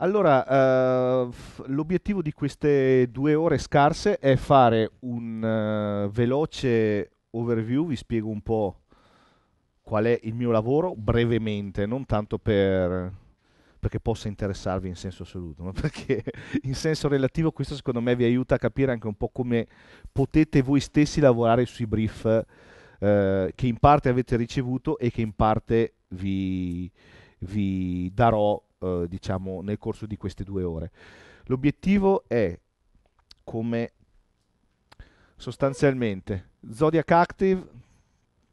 Allora, uh, l'obiettivo di queste due ore scarse è fare un uh, veloce overview, vi spiego un po' qual è il mio lavoro brevemente, non tanto per, perché possa interessarvi in senso assoluto, ma perché in senso relativo questo secondo me vi aiuta a capire anche un po' come potete voi stessi lavorare sui brief uh, che in parte avete ricevuto e che in parte vi, vi darò eh, diciamo, nel corso di queste due ore. L'obiettivo è come sostanzialmente Zodiac Active,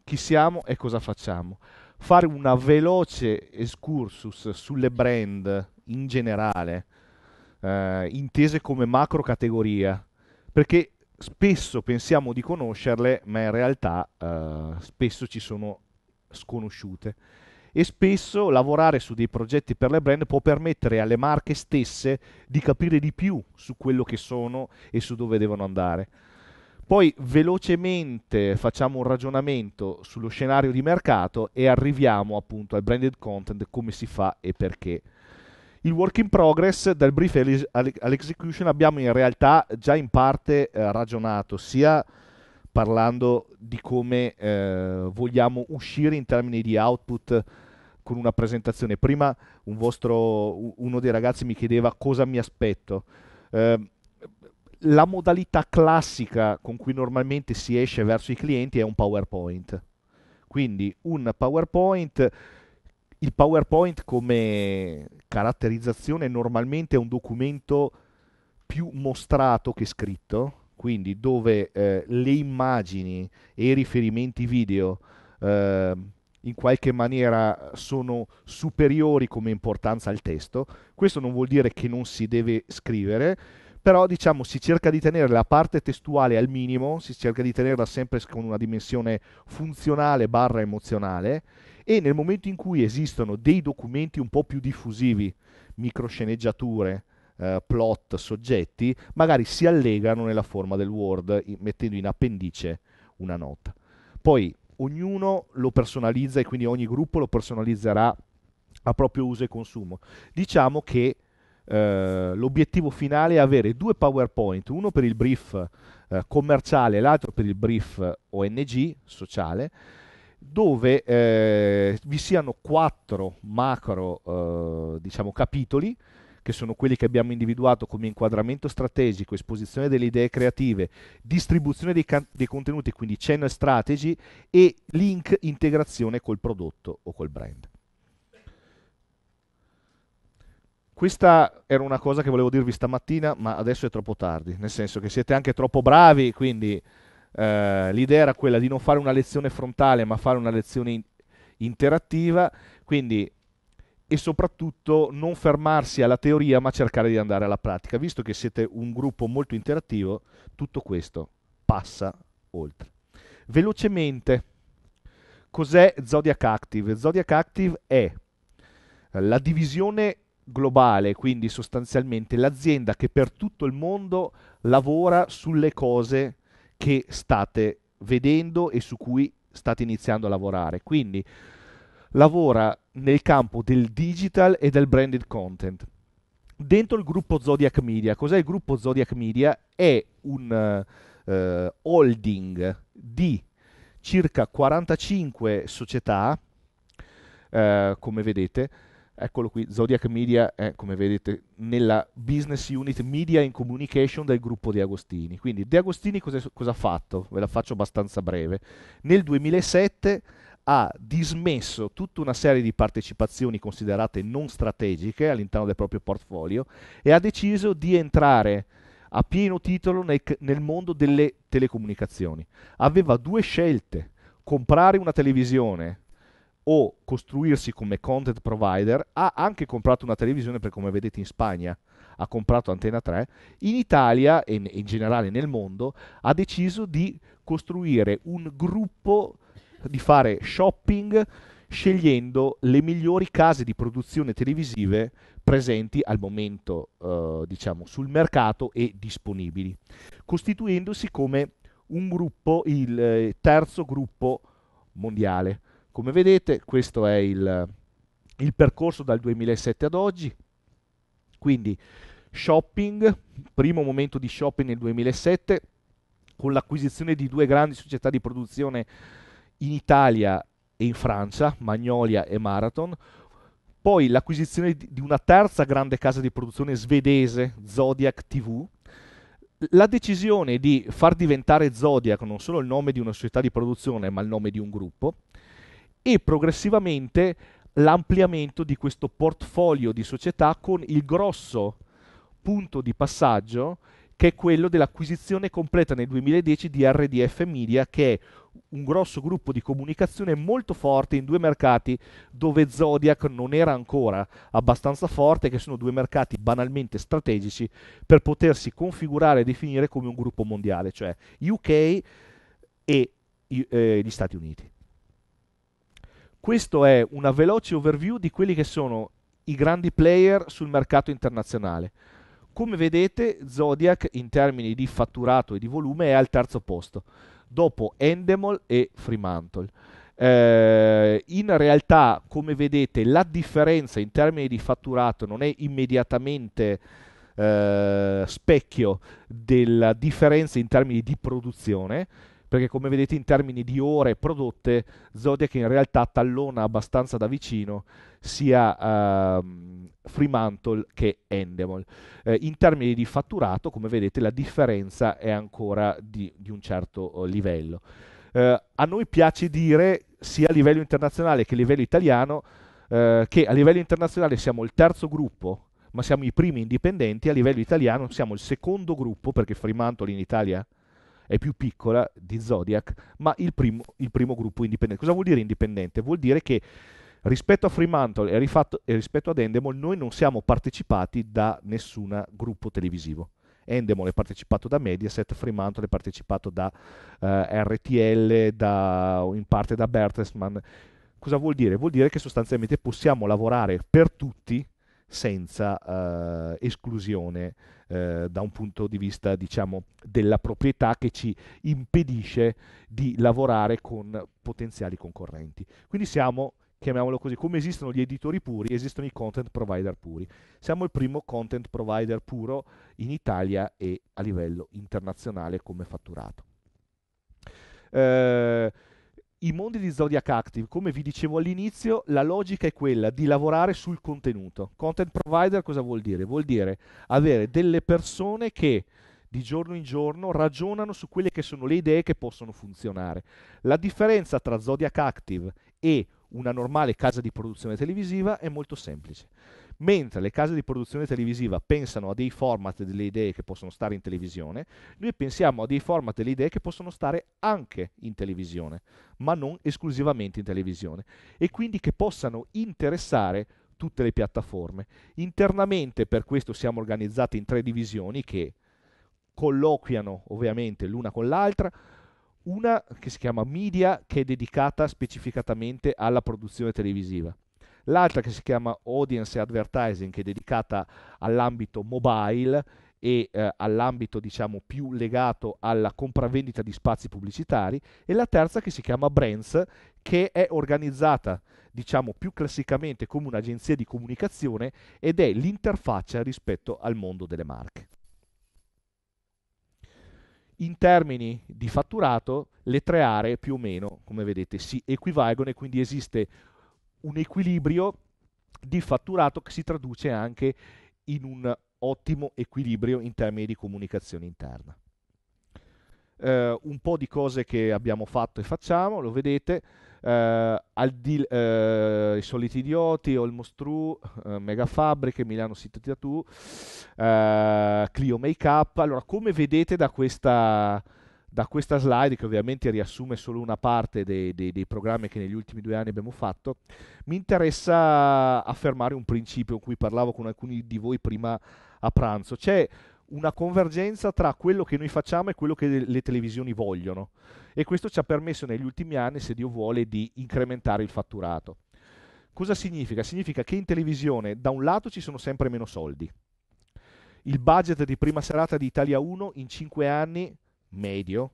chi siamo e cosa facciamo. Fare una veloce excursus sulle brand in generale, eh, intese come macro categoria, perché spesso pensiamo di conoscerle, ma in realtà eh, spesso ci sono sconosciute e spesso lavorare su dei progetti per le brand può permettere alle marche stesse di capire di più su quello che sono e su dove devono andare. Poi velocemente facciamo un ragionamento sullo scenario di mercato e arriviamo appunto al branded content, come si fa e perché. Il work in progress dal brief all'execution abbiamo in realtà già in parte eh, ragionato, sia parlando di come eh, vogliamo uscire in termini di output con una presentazione. Prima un vostro, uno dei ragazzi mi chiedeva cosa mi aspetto. Eh, la modalità classica con cui normalmente si esce verso i clienti è un PowerPoint. Quindi un PowerPoint, il PowerPoint come caratterizzazione normalmente è un documento più mostrato che scritto, quindi dove eh, le immagini e i riferimenti video eh, in qualche maniera sono superiori come importanza al testo. Questo non vuol dire che non si deve scrivere, però diciamo si cerca di tenere la parte testuale al minimo, si cerca di tenerla sempre con una dimensione funzionale barra emozionale e nel momento in cui esistono dei documenti un po' più diffusivi, microsceneggiature, eh, plot, soggetti, magari si allegano nella forma del Word mettendo in appendice una nota. Poi ognuno lo personalizza e quindi ogni gruppo lo personalizzerà a proprio uso e consumo. Diciamo che eh, l'obiettivo finale è avere due PowerPoint, uno per il brief eh, commerciale e l'altro per il brief eh, ONG sociale, dove eh, vi siano quattro macro eh, diciamo, capitoli che sono quelli che abbiamo individuato come inquadramento strategico, esposizione delle idee creative, distribuzione dei, dei contenuti, quindi channel strategy e link integrazione col prodotto o col brand. Questa era una cosa che volevo dirvi stamattina, ma adesso è troppo tardi, nel senso che siete anche troppo bravi, quindi eh, l'idea era quella di non fare una lezione frontale, ma fare una lezione in interattiva, quindi e soprattutto non fermarsi alla teoria ma cercare di andare alla pratica. Visto che siete un gruppo molto interattivo, tutto questo passa oltre. Velocemente, cos'è Zodiac Active? Zodiac Active è la divisione globale, quindi sostanzialmente l'azienda che per tutto il mondo lavora sulle cose che state vedendo e su cui state iniziando a lavorare. Quindi lavora nel campo del digital e del branded content. Dentro il gruppo Zodiac Media, cos'è il gruppo Zodiac Media? È un eh, holding di circa 45 società, eh, come vedete, eccolo qui, Zodiac Media è, come vedete, nella business unit Media and Communication del gruppo De Agostini. Quindi De Agostini cosa, cosa ha fatto? Ve la faccio abbastanza breve. Nel 2007 ha dismesso tutta una serie di partecipazioni considerate non strategiche all'interno del proprio portfolio e ha deciso di entrare a pieno titolo nel, nel mondo delle telecomunicazioni. Aveva due scelte, comprare una televisione o costruirsi come content provider, ha anche comprato una televisione perché come vedete in Spagna ha comprato Antena 3, in Italia e in generale nel mondo ha deciso di costruire un gruppo di fare shopping scegliendo le migliori case di produzione televisive presenti al momento eh, diciamo, sul mercato e disponibili, costituendosi come un gruppo, il eh, terzo gruppo mondiale. Come vedete questo è il, il percorso dal 2007 ad oggi, quindi shopping, primo momento di shopping nel 2007, con l'acquisizione di due grandi società di produzione in Italia e in Francia, Magnolia e Marathon, poi l'acquisizione di una terza grande casa di produzione svedese, Zodiac TV, la decisione di far diventare Zodiac non solo il nome di una società di produzione, ma il nome di un gruppo, e progressivamente l'ampliamento di questo portfolio di società con il grosso punto di passaggio che è quello dell'acquisizione completa nel 2010 di RDF Media, che è un grosso gruppo di comunicazione molto forte in due mercati dove Zodiac non era ancora abbastanza forte, che sono due mercati banalmente strategici per potersi configurare e definire come un gruppo mondiale, cioè UK e eh, gli Stati Uniti. Questo è una veloce overview di quelli che sono i grandi player sul mercato internazionale. Come vedete, Zodiac in termini di fatturato e di volume è al terzo posto dopo Endemol e Fremantle. Eh, in realtà, come vedete, la differenza in termini di fatturato non è immediatamente eh, specchio della differenza in termini di produzione, perché come vedete in termini di ore prodotte Zodiac in realtà tallona abbastanza da vicino sia uh, Fremantle che Endemol. Eh, in termini di fatturato, come vedete, la differenza è ancora di, di un certo eh, livello. Eh, a noi piace dire, sia a livello internazionale che a livello italiano, eh, che a livello internazionale siamo il terzo gruppo, ma siamo i primi indipendenti, a livello italiano siamo il secondo gruppo, perché Fremantle in Italia è più piccola di Zodiac, ma il primo, il primo gruppo indipendente. Cosa vuol dire indipendente? Vuol dire che rispetto a Fremantle e, rifatto, e rispetto ad Endemol noi non siamo partecipati da nessun gruppo televisivo. Endemol è partecipato da Mediaset, Fremantle è partecipato da eh, RTL, da, in parte da Bertelsmann. Cosa vuol dire? Vuol dire che sostanzialmente possiamo lavorare per tutti senza eh, esclusione eh, da un punto di vista diciamo, della proprietà che ci impedisce di lavorare con potenziali concorrenti. Quindi siamo, chiamiamolo così, come esistono gli editori puri, esistono i content provider puri. Siamo il primo content provider puro in Italia e a livello internazionale come fatturato. Eh, i mondi di Zodiac Active, come vi dicevo all'inizio, la logica è quella di lavorare sul contenuto. Content provider cosa vuol dire? Vuol dire avere delle persone che di giorno in giorno ragionano su quelle che sono le idee che possono funzionare. La differenza tra Zodiac Active e una normale casa di produzione televisiva è molto semplice. Mentre le case di produzione televisiva pensano a dei format delle idee che possono stare in televisione, noi pensiamo a dei format delle idee che possono stare anche in televisione, ma non esclusivamente in televisione, e quindi che possano interessare tutte le piattaforme. Internamente per questo siamo organizzati in tre divisioni che colloquiano ovviamente l'una con l'altra, una che si chiama media che è dedicata specificatamente alla produzione televisiva, l'altra che si chiama Audience Advertising che è dedicata all'ambito mobile e eh, all'ambito diciamo più legato alla compravendita di spazi pubblicitari e la terza che si chiama Brands che è organizzata diciamo più classicamente come un'agenzia di comunicazione ed è l'interfaccia rispetto al mondo delle marche. In termini di fatturato le tre aree più o meno come vedete si equivalgono e quindi esiste un equilibrio di fatturato che si traduce anche in un ottimo equilibrio in termini di comunicazione interna. Eh, un po' di cose che abbiamo fatto e facciamo, lo vedete, eh, al di, eh, i soliti idioti, Almost True, eh, Mega Fabbriche, Milano City Tattoo, eh, Clio Makeup. Allora, come vedete da questa, da questa slide, che ovviamente riassume solo una parte dei, dei, dei programmi che negli ultimi due anni abbiamo fatto, mi interessa affermare un principio in cui parlavo con alcuni di voi prima a pranzo. C'è una convergenza tra quello che noi facciamo e quello che le televisioni vogliono e questo ci ha permesso negli ultimi anni, se Dio vuole, di incrementare il fatturato. Cosa significa? Significa che in televisione da un lato ci sono sempre meno soldi. Il budget di prima serata di Italia 1 in 5 anni medio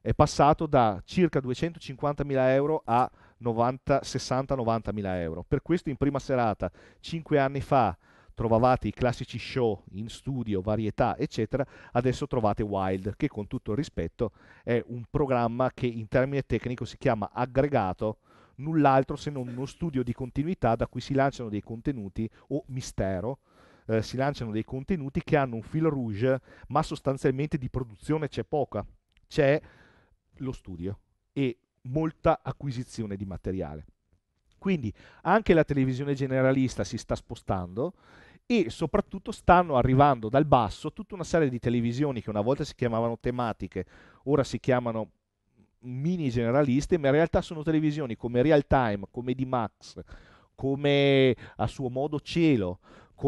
è passato da circa 250.000 euro a 60-90.000 euro. Per questo in prima serata, 5 anni fa, trovavate i classici show in studio, varietà, eccetera, adesso trovate Wild, che con tutto il rispetto è un programma che in termine tecnico si chiama aggregato, null'altro se non uno studio di continuità da cui si lanciano dei contenuti o mistero eh, si lanciano dei contenuti che hanno un fil rouge, ma sostanzialmente di produzione c'è poca. C'è lo studio e molta acquisizione di materiale. Quindi anche la televisione generalista si sta spostando e soprattutto stanno arrivando dal basso tutta una serie di televisioni che una volta si chiamavano tematiche, ora si chiamano mini generaliste, ma in realtà sono televisioni come Real Time, come D-Max, come a suo modo Cielo,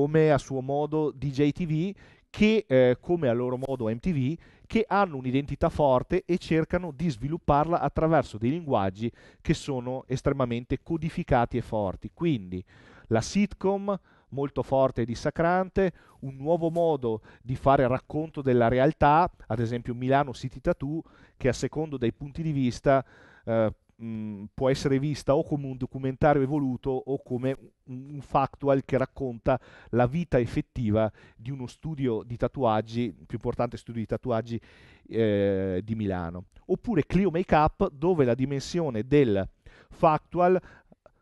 come a suo modo DJTV, che eh, come a loro modo MTV, che hanno un'identità forte e cercano di svilupparla attraverso dei linguaggi che sono estremamente codificati e forti. Quindi la sitcom molto forte e dissacrante, un nuovo modo di fare racconto della realtà, ad esempio Milano City Tattoo, che a secondo dei punti di vista eh, mh, può essere vista o come un documentario evoluto o come un factual che racconta la vita effettiva di uno studio di tatuaggi, il più importante studio di tatuaggi eh, di Milano. Oppure Clio Makeup, dove la dimensione del factual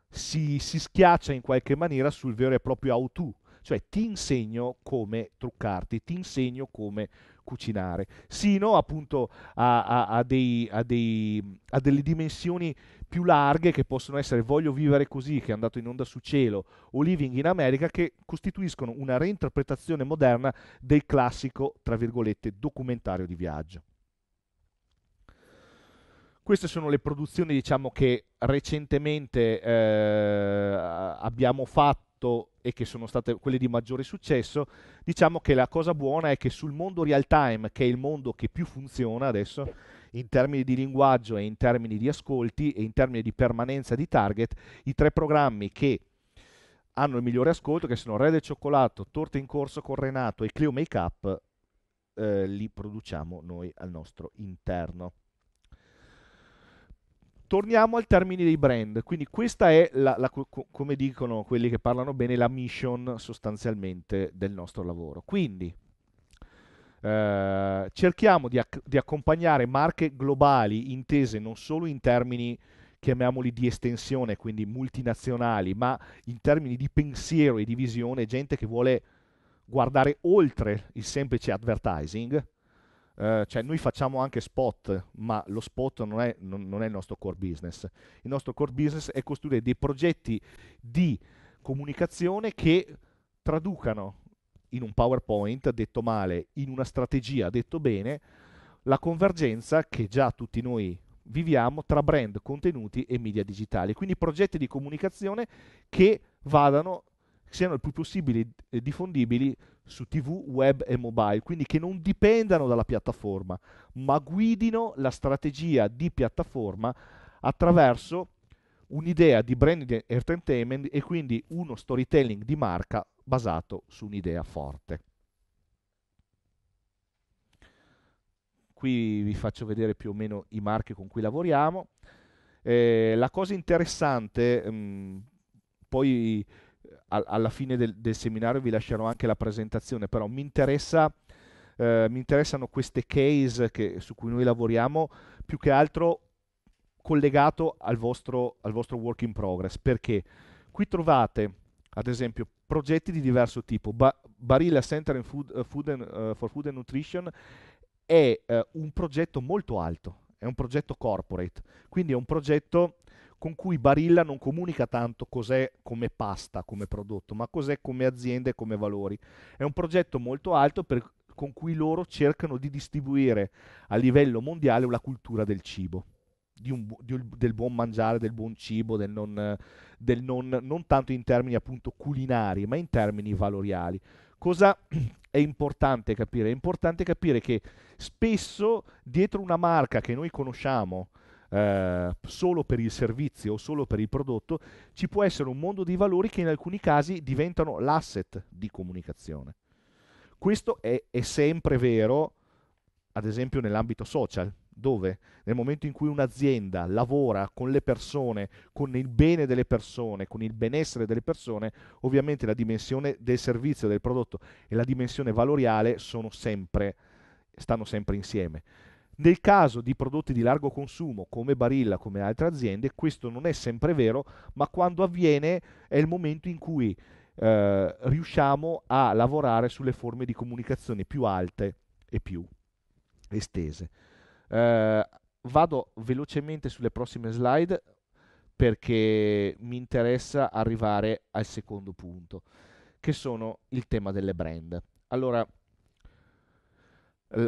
si, si schiaccia in qualche maniera sul vero e proprio how to, cioè ti insegno come truccarti, ti insegno come cucinare, sino appunto a, a, a, dei, dei, a, delle dimensioni più larghe che possono essere Voglio vivere così, che è andato in onda su cielo, o Living in America, che costituiscono una reinterpretazione moderna del classico, tra virgolette, documentario di viaggio. Queste sono le produzioni diciamo, che recentemente eh, abbiamo fatto fatto e che sono state quelle di maggiore successo, diciamo che la cosa buona è che sul mondo real time, che è il mondo che più funziona adesso, in termini di linguaggio e in termini di ascolti e in termini di permanenza di target, i tre programmi che hanno il migliore ascolto, che sono Re del Cioccolato, Torte in Corso con Renato e Clio Makeup, eh, li produciamo noi al nostro interno torniamo al termine dei brand. Quindi questa è, la, la, come dicono quelli che parlano bene, la mission sostanzialmente del nostro lavoro. Quindi eh, cerchiamo di, acc- di, accompagnare marche globali intese non solo in termini chiamiamoli di estensione, quindi multinazionali, ma in termini di pensiero e di visione, gente che vuole guardare oltre il semplice advertising eh, cioè noi facciamo anche spot, ma lo spot non è, non, non è, il nostro core business. Il nostro core business è costruire dei progetti di comunicazione che traducano in un PowerPoint, detto male, in una strategia, detto bene, la convergenza che già tutti noi viviamo tra brand, contenuti e media digitali. Quindi progetti di comunicazione che vadano, siano il più possibile eh, diffondibili su TV, web e mobile, quindi che non dipendano dalla piattaforma, ma guidino la strategia di piattaforma attraverso un'idea di brand di entertainment e quindi uno storytelling di marca basato su un'idea forte. Qui vi faccio vedere più o meno i marchi con cui lavoriamo. Eh, la cosa interessante, mh, mm, poi alla fine del, del, seminario vi lascerò anche la presentazione, però mi, interessa, eh, mi interessano queste case che, su cui noi lavoriamo più che altro collegato al vostro, al vostro work in progress, perché qui trovate ad esempio progetti di diverso tipo, ba- Barilla Center Food, uh, Food and, uh, for Food and Nutrition è uh, un progetto molto alto, è un progetto corporate, quindi è un progetto con cui Barilla non comunica tanto cos'è come pasta, come prodotto, ma cos'è come azienda e come valori. È un progetto molto alto per, con cui loro cercano di distribuire a livello mondiale la cultura del cibo. Di un, di un, del buon mangiare, del buon cibo, del non, del non, non tanto in termini appunto culinari, ma in termini valoriali. Cosa è importante capire? È importante capire che spesso dietro una marca che noi conosciamo, eh, solo per il servizio o solo per il prodotto, ci può essere un mondo di valori che in alcuni casi diventano l'asset di comunicazione. Questo è, è sempre vero, ad esempio, nell'ambito social, dove nel momento in cui un'azienda lavora con le persone, con il bene delle persone, con il benessere delle persone, ovviamente la dimensione del servizio, del prodotto e la dimensione valoriale sempre, stanno sempre insieme. Nel caso di prodotti di largo consumo come Barilla, come altre aziende, questo non è sempre vero, ma quando avviene è il momento in cui eh, riusciamo a lavorare sulle forme di comunicazione più alte e più estese. Eh, vado velocemente sulle prossime slide perché mi interessa arrivare al secondo punto, che sono il tema delle brand. Allora,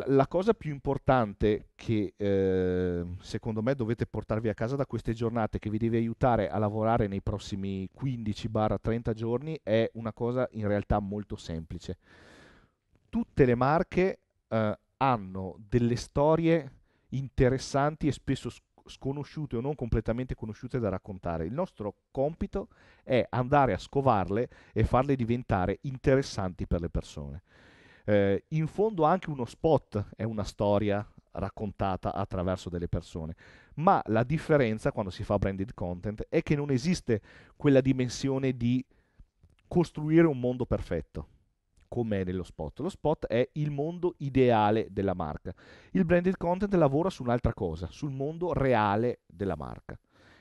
la cosa più importante che eh, secondo me dovete portarvi a casa da queste giornate, che vi deve aiutare a lavorare nei prossimi 15-30 giorni, è una cosa in realtà molto semplice. Tutte le marche eh, hanno delle storie interessanti e spesso sconosciute o non completamente conosciute da raccontare. Il nostro compito è andare a scovarle e farle diventare interessanti per le persone. Eh, in fondo anche uno spot è una storia raccontata attraverso delle persone. Ma la differenza quando si fa branded content è che non esiste quella dimensione di costruire un mondo perfetto come è nello spot. Lo spot è il mondo ideale della marca. Il branded content lavora su un'altra cosa, sul mondo reale della marca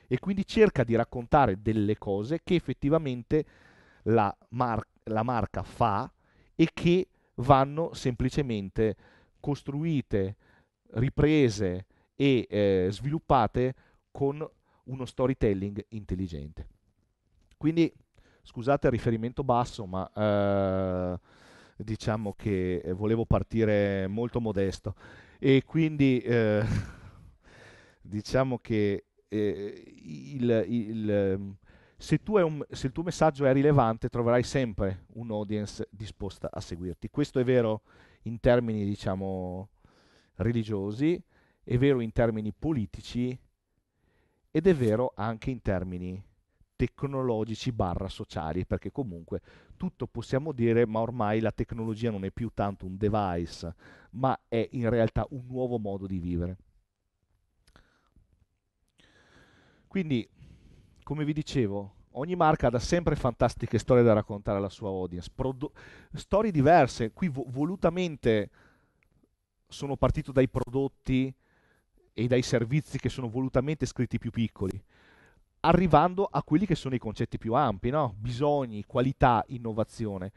e quindi cerca di raccontare delle cose che effettivamente la, mar- la marca fa e che vanno semplicemente costruite, riprese e eh, sviluppate con uno storytelling intelligente. Quindi scusate il riferimento basso, ma eh, diciamo che volevo partire molto modesto e quindi eh, diciamo che eh, il, il, se, un, se, il tuo messaggio è rilevante troverai sempre un audience disposta a seguirti. Questo è vero in termini, diciamo, religiosi, è vero in termini politici ed è vero anche in termini tecnologici barra sociali, perché comunque tutto possiamo dire, ma ormai la tecnologia non è più tanto un device, ma è in realtà un nuovo modo di vivere. Quindi, come vi dicevo, ogni marca ha da sempre fantastiche storie da raccontare alla sua audience, Produ- storie diverse, qui vo- volutamente sono partito dai prodotti e dai servizi che sono volutamente scritti più piccoli, arrivando a quelli che sono i concetti più ampi, no? bisogni, qualità, innovazione.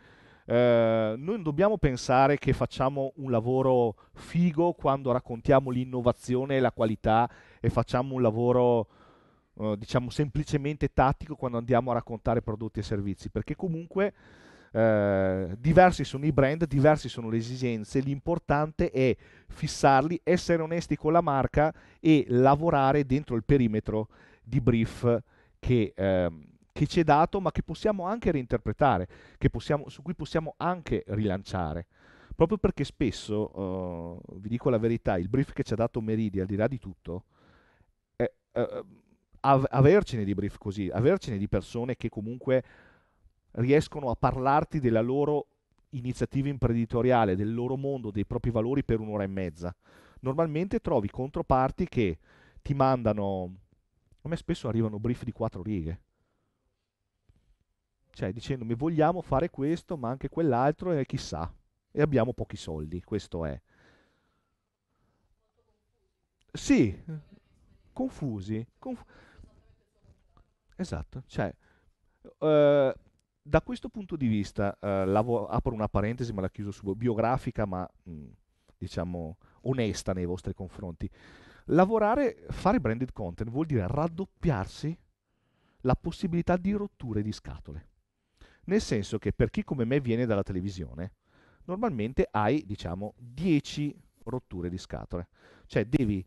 Eh, noi non dobbiamo pensare che facciamo un lavoro figo quando raccontiamo l'innovazione e la qualità e facciamo un lavoro eh, diciamo semplicemente tattico quando andiamo a raccontare prodotti e servizi, perché comunque eh, diversi sono i brand, diversi sono le esigenze, l'importante è fissarli, essere onesti con la marca e lavorare dentro il perimetro di brief che, eh, che ci è dato ma che possiamo anche reinterpretare, possiamo, su cui possiamo anche rilanciare. Proprio perché spesso, eh, vi dico la verità, il brief che ci ha dato Meridi, al di là di tutto, è, eh, av- avercene di brief così, avercene di persone che comunque riescono a parlarti della loro iniziativa imprenditoriale, del loro mondo, dei propri valori per un'ora e mezza. Normalmente trovi controparti che ti mandano, a me spesso arrivano brief di quattro righe, cioè dicendomi vogliamo fare questo ma anche quell'altro e chissà, e abbiamo pochi soldi, questo è. Sì, confusi. Conf- Esatto, cioè, eh, da questo punto di vista, eh, lavo- apro una parentesi, ma la chiuso subito, biografica, ma mh, mhmm, diciamo onesta nei vostri confronti. Lavorare, fare branded content vuol dire raddoppiarsi la possibilità di rotture di scatole. Nel senso che per chi come me viene dalla televisione, normalmente hai, diciamo, 10 rotture di scatole. Cioè devi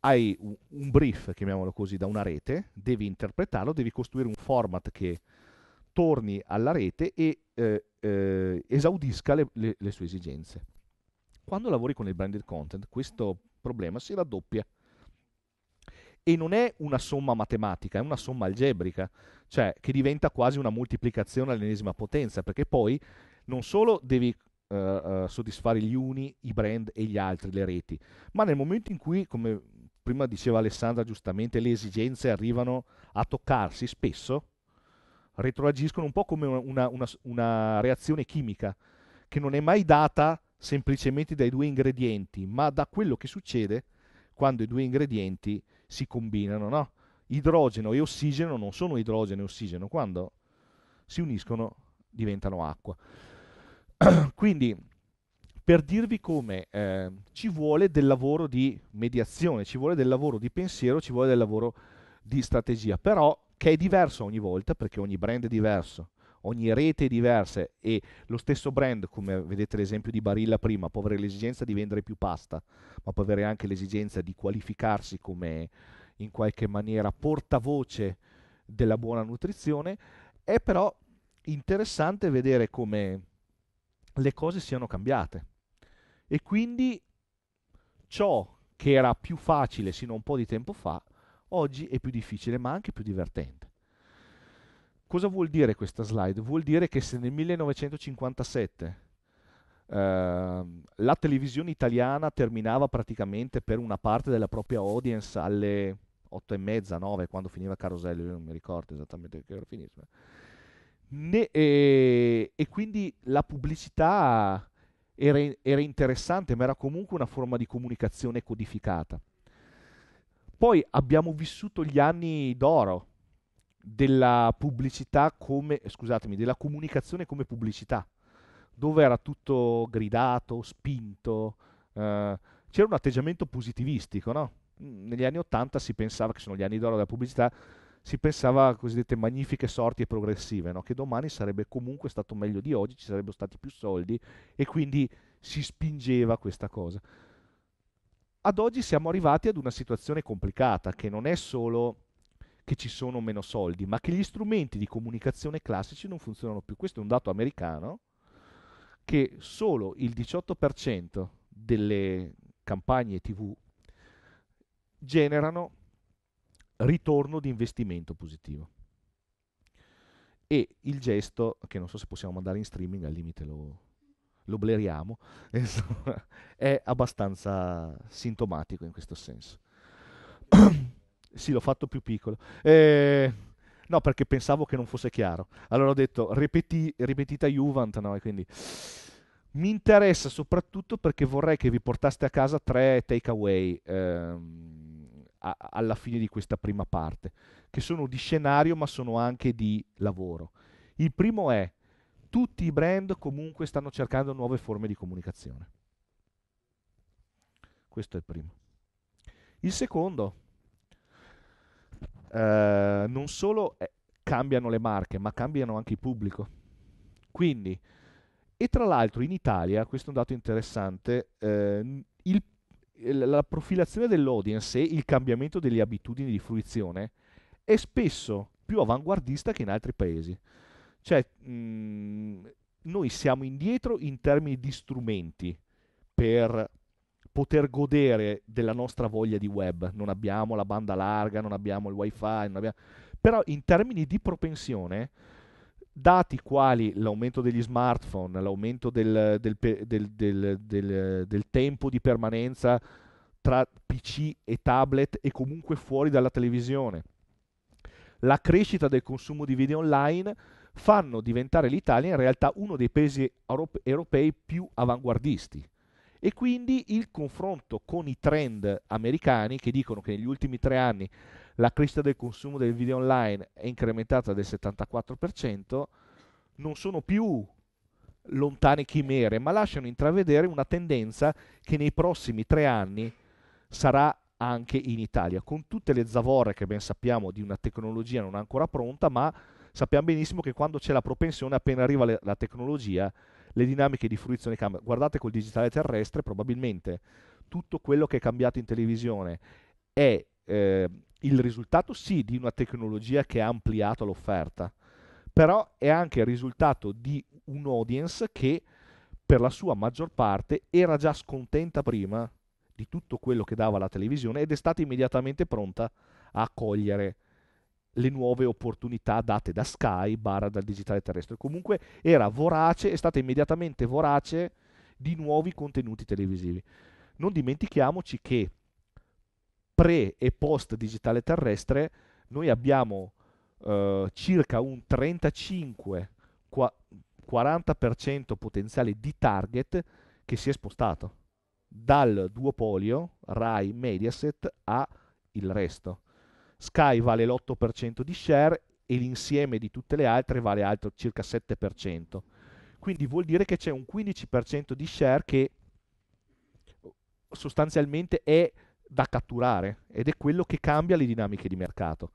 hai un brief, chiamiamolo così, da una rete, devi interpretarlo, devi costruire un format che torni alla rete e eh, eh, esaudisca le, le, le, sue esigenze. Quando lavori con il branded content, questo problema si raddoppia. E non è una somma matematica, è una somma algebrica, cioè che diventa quasi una moltiplicazione all'ennesima potenza, perché poi non solo devi eh, eh, soddisfare gli uni, i brand e gli altri, le reti. Ma nel momento in cui, come prima diceva Alessandra giustamente, le esigenze arrivano a toccarsi spesso, retroagiscono un po' come una, una, una reazione chimica che non è mai data semplicemente dai due ingredienti, ma da quello che succede quando i due ingredienti si combinano, no? Idrogeno e ossigeno non sono idrogeno e ossigeno, quando si uniscono diventano acqua. Quindi per dirvi come eh, ci vuole del lavoro di mediazione, ci vuole del lavoro di pensiero, ci vuole del lavoro di strategia, però che è diverso ogni volta perché ogni brand è diverso, ogni rete è diversa e lo stesso brand, come vedete l'esempio di Barilla prima, può avere l'esigenza di vendere più pasta, ma può avere anche l'esigenza di qualificarsi come in qualche maniera portavoce della buona nutrizione, è però interessante vedere come le cose siano cambiate. E quindi ciò che era più facile sino a un po' di tempo fa, oggi è più difficile ma anche più divertente. Cosa vuol dire questa slide? Vuol dire che se nel 1957 Uh, ehm, la televisione italiana terminava praticamente per una parte della propria audience alle 8 e mezza, 9, quando finiva Carosello, io non mi ricordo esattamente che ora finisse. Ne, e, e, quindi la pubblicità era, era, interessante, ma era comunque una forma di comunicazione codificata. Poi abbiamo vissuto gli anni d'oro della pubblicità come, scusatemi, della comunicazione come pubblicità, dove era tutto gridato, spinto, eh, c'era un atteggiamento positivistico, no? Negli anni 80 si pensava che sono gli anni d'oro della pubblicità, si pensava a cosiddette magnifiche sorti e progressive, no? che domani sarebbe comunque stato meglio di oggi, ci sarebbero stati più soldi e quindi si spingeva questa cosa. Ad oggi siamo arrivati ad una situazione complicata, che non è solo che ci sono meno soldi, ma che gli strumenti di comunicazione classici non funzionano più. Questo è un dato americano che solo il 18% delle campagne TV generano ritorno di investimento positivo. E il gesto, che non so se possiamo mandare in streaming, al limite lo, lo bleriamo, è abbastanza sintomatico in questo senso. sì, l'ho fatto più piccolo. Eh, no, perché pensavo che non fosse chiaro. Allora ho detto ripeti, ripetita Juvent, no? E quindi mi interessa soprattutto perché vorrei che vi portaste a casa tre takeaway. Ehm, a, alla fine di questa prima parte, che sono di scenario ma sono anche di lavoro. Il primo è tutti i brand comunque stanno cercando nuove forme di comunicazione. Questo è il primo. Il secondo, eh, non solo è, eh, cambiano le marche, ma cambiano anche il pubblico. Quindi, e tra l'altro in Italia, questo è un dato interessante, eh, il la profilazione dell'audience e il cambiamento delle abitudini di fruizione è spesso più avanguardista che in altri paesi. Cioè, mh, mm, noi siamo indietro in termini di strumenti per poter godere della nostra voglia di web. Non abbiamo la banda larga, non abbiamo il wifi, non abbiamo... però in termini di propensione dati quali l'aumento degli smartphone, l'aumento del, del, del, del, tempo di permanenza tra PC e tablet e comunque fuori dalla televisione, la crescita del consumo di video online fanno diventare l'Italia in realtà uno dei paesi europei più avanguardisti. E quindi il confronto con i trend americani che dicono che negli ultimi tre anni la crescita del consumo del video online è incrementata del 74%, non sono più lontane chimere, ma lasciano intravedere una tendenza che nei prossimi tre anni sarà anche in Italia, con tutte le zavorre che ben sappiamo di una tecnologia non ancora pronta, ma sappiamo benissimo che quando c'è la propensione, appena arriva le, la tecnologia, le dinamiche di fruizione cambiano. Guardate col digitale terrestre, probabilmente tutto quello che è cambiato in televisione è eh, il risultato sì di una tecnologia che ha ampliato l'offerta, però è anche il risultato di un audience che per la sua maggior parte era già scontenta prima di tutto quello che dava la televisione ed è stata immediatamente pronta a cogliere le nuove opportunità date da Sky barra dal digitale terrestre. Comunque era vorace, è stata immediatamente vorace di nuovi contenuti televisivi. Non dimentichiamoci che pre e post digitale terrestre, noi abbiamo eh, circa un 35-40% potenziale di target che si è spostato dal duopolio Rai Mediaset a il resto. Sky vale l'8% di share e l'insieme di tutte le altre vale altro circa 7%. Quindi vuol dire che c'è un 15% di share che sostanzialmente è da catturare ed è quello che cambia le dinamiche di mercato.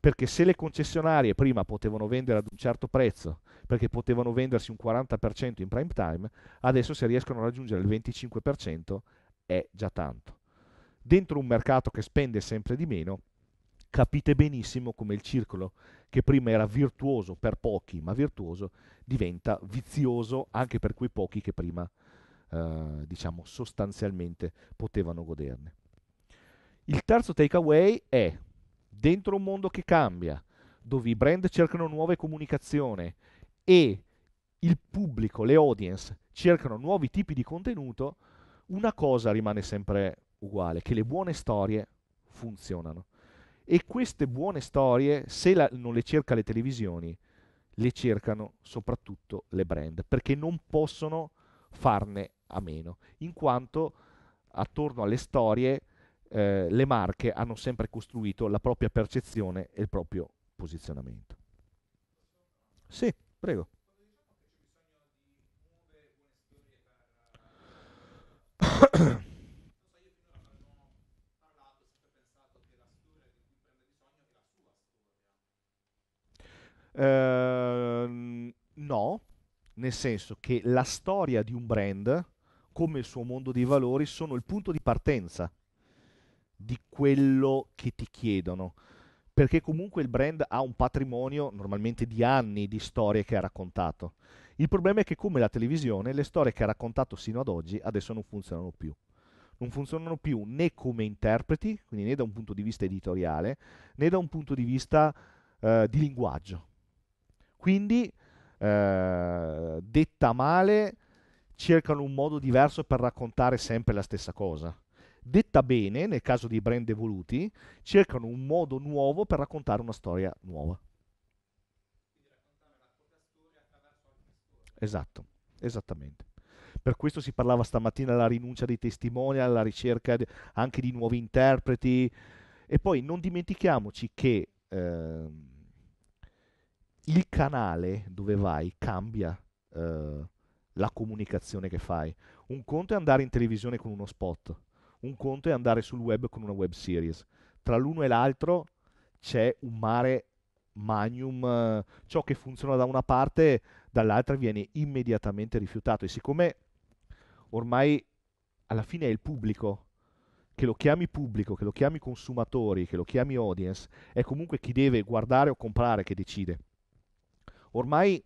Perché se le concessionarie prima potevano vendere ad un certo prezzo, perché potevano vendersi un 40% in prime time, adesso se riescono a raggiungere il 25% è già tanto. Dentro un mercato che spende sempre di meno, capite benissimo come il circolo che prima era virtuoso per pochi, ma virtuoso, diventa vizioso anche per quei pochi che prima, eh, diciamo, sostanzialmente potevano goderne. Il terzo takeaway è dentro un mondo che cambia, dove i brand cercano nuove comunicazioni e il pubblico, le audience, cercano nuovi tipi di contenuto, una cosa rimane sempre uguale, che le buone storie funzionano. E queste buone storie, se la, non le cerca le televisioni, le cercano soprattutto le brand, perché non possono farne a meno, in quanto attorno alle storie eh, le marche hanno sempre costruito la propria percezione e il proprio posizionamento. Sì, prego. Uh, no, nel senso che la storia di un brand, come il suo mondo dei valori, sono il punto di partenza di quello che ti chiedono. Perché comunque il brand ha un patrimonio normalmente di anni di storie che ha raccontato. Il problema è che come la televisione, le storie che ha raccontato sino ad oggi adesso non funzionano più. Non funzionano più né come interpreti, quindi né da un punto di vista editoriale, né da un punto di vista eh, di linguaggio. Quindi, eh, detta male, cercano un modo diverso per raccontare sempre la stessa cosa. Detta bene, nel caso di brand evoluti, cercano un modo nuovo per raccontare una storia nuova. Esatto, esattamente. Per questo si parlava stamattina della rinuncia dei testimoni, alla ricerca anche di nuovi interpreti. E poi non dimentichiamoci che eh, il canale dove vai cambia eh, la comunicazione che fai. Un conto è andare in televisione con uno spot, un conto è andare sul web con una web series. Tra l'uno e l'altro c'è un mare magnum, eh, ciò che funziona da una parte, dall'altra viene immediatamente rifiutato. E siccome ormai alla fine è il pubblico, che lo chiami pubblico, che lo chiami consumatori, che lo chiami audience, è comunque chi deve guardare o comprare che decide. Ormai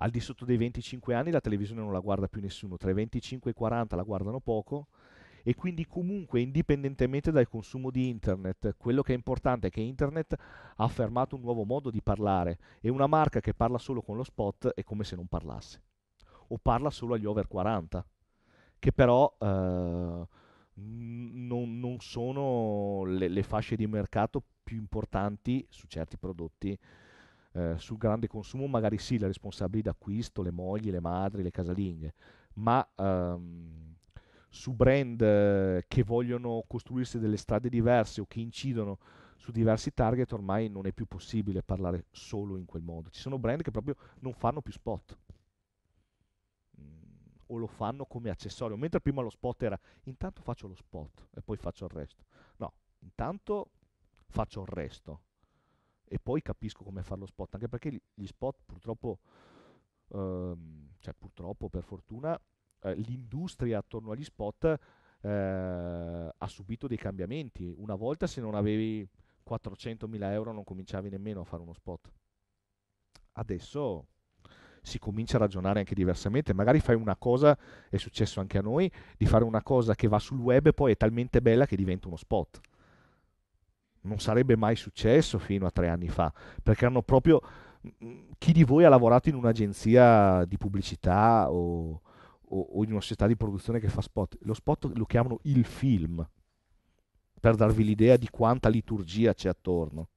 al di sotto dei 25 anni la televisione non la guarda più nessuno, tra i 25 e i 40 la guardano poco e quindi comunque indipendentemente dal consumo di internet, quello che è importante è che internet ha affermato un nuovo modo di parlare e una marca che parla solo con lo spot è come se non parlasse o parla solo agli over 40 che però eh, non, non, sono le, le, fasce di mercato più importanti su certi prodotti eh, sul grande consumo magari sì le responsabili d'acquisto le mogli, le madri, le casalinghe ma ehm, su brand eh, che vogliono costruirsi delle strade diverse o che incidono su diversi target, ormai non è più possibile parlare solo in quel modo. Ci sono brand che proprio non fanno più spot mm, o lo fanno come accessorio, mentre prima lo spot era intanto faccio lo spot e poi faccio il resto. No, intanto faccio il resto e poi capisco come fare lo spot, anche perché gli spot purtroppo, ehm, cioè purtroppo per fortuna, eh, l'industria attorno agli spot eh, ha subito dei cambiamenti. Una volta se non avevi 400.000 euro non cominciavi nemmeno a fare uno spot. Adesso si comincia a ragionare anche diversamente. Magari fai una cosa, è successo anche a noi, di fare una cosa che va sul web e poi è talmente bella che diventa uno spot. Non sarebbe mai successo fino a tre anni fa, perché hanno proprio... Mm, mm, chi di voi ha lavorato in un'agenzia di pubblicità o o, o in una società di produzione che fa spot. Lo spot lo chiamano il film, per darvi l'idea di quanta liturgia c'è attorno.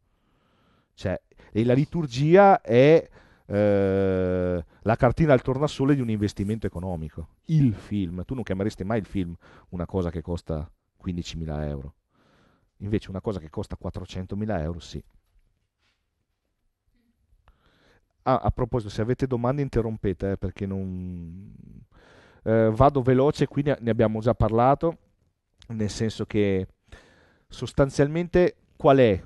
Cioè, e la liturgia è eh, la cartina al tornasole di un investimento economico. Il film, tu non chiameresti mai il film una cosa che costa 15.000 euro, invece una cosa che costa 400.000 euro sì. Ah, a proposito, se avete domande interrompete eh, perché non... Eh, vado veloce, qui ne, abbiamo già parlato, nel senso che sostanzialmente qual è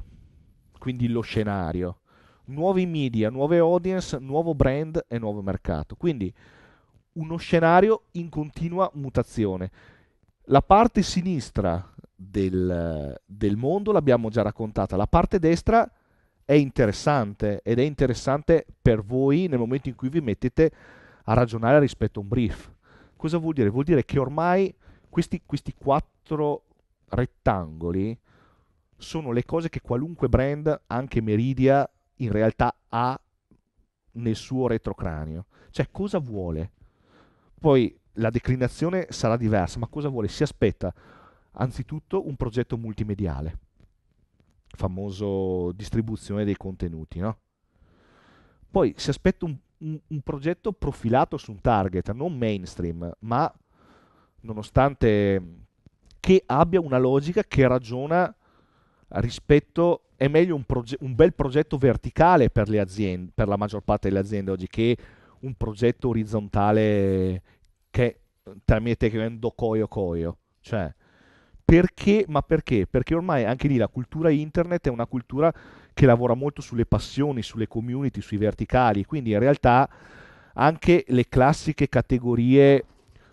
quindi lo scenario? Nuovi media, nuove audience, nuovo brand e nuovo mercato. Quindi uno scenario in continua mutazione. La parte sinistra del, del, mondo l'abbiamo già raccontata, la parte destra è interessante ed è interessante per voi nel momento in cui vi mettete a ragionare rispetto a un brief. Cosa vuol dire? Vuol dire che ormai questi, questi quattro rettangoli sono le cose che qualunque brand, anche Meridia, in realtà ha nel suo retrocranio. Cioè, cosa vuole? Poi la declinazione sarà diversa, ma cosa vuole? Si aspetta anzitutto un progetto multimediale, famoso distribuzione dei contenuti, no? Poi si aspetta un, un, un progetto profilato su un target, non mainstream, ma nonostante che abbia una logica che ragiona rispetto è meglio un, proge- un bel progetto verticale per, le aziende, per la maggior parte delle aziende oggi che un progetto orizzontale che termine tecnico coio coio cioè perché ma perché perché ormai anche lì la cultura internet è una cultura che lavora molto sulle passioni, sulle community, sui verticali, quindi in realtà anche le classiche categorie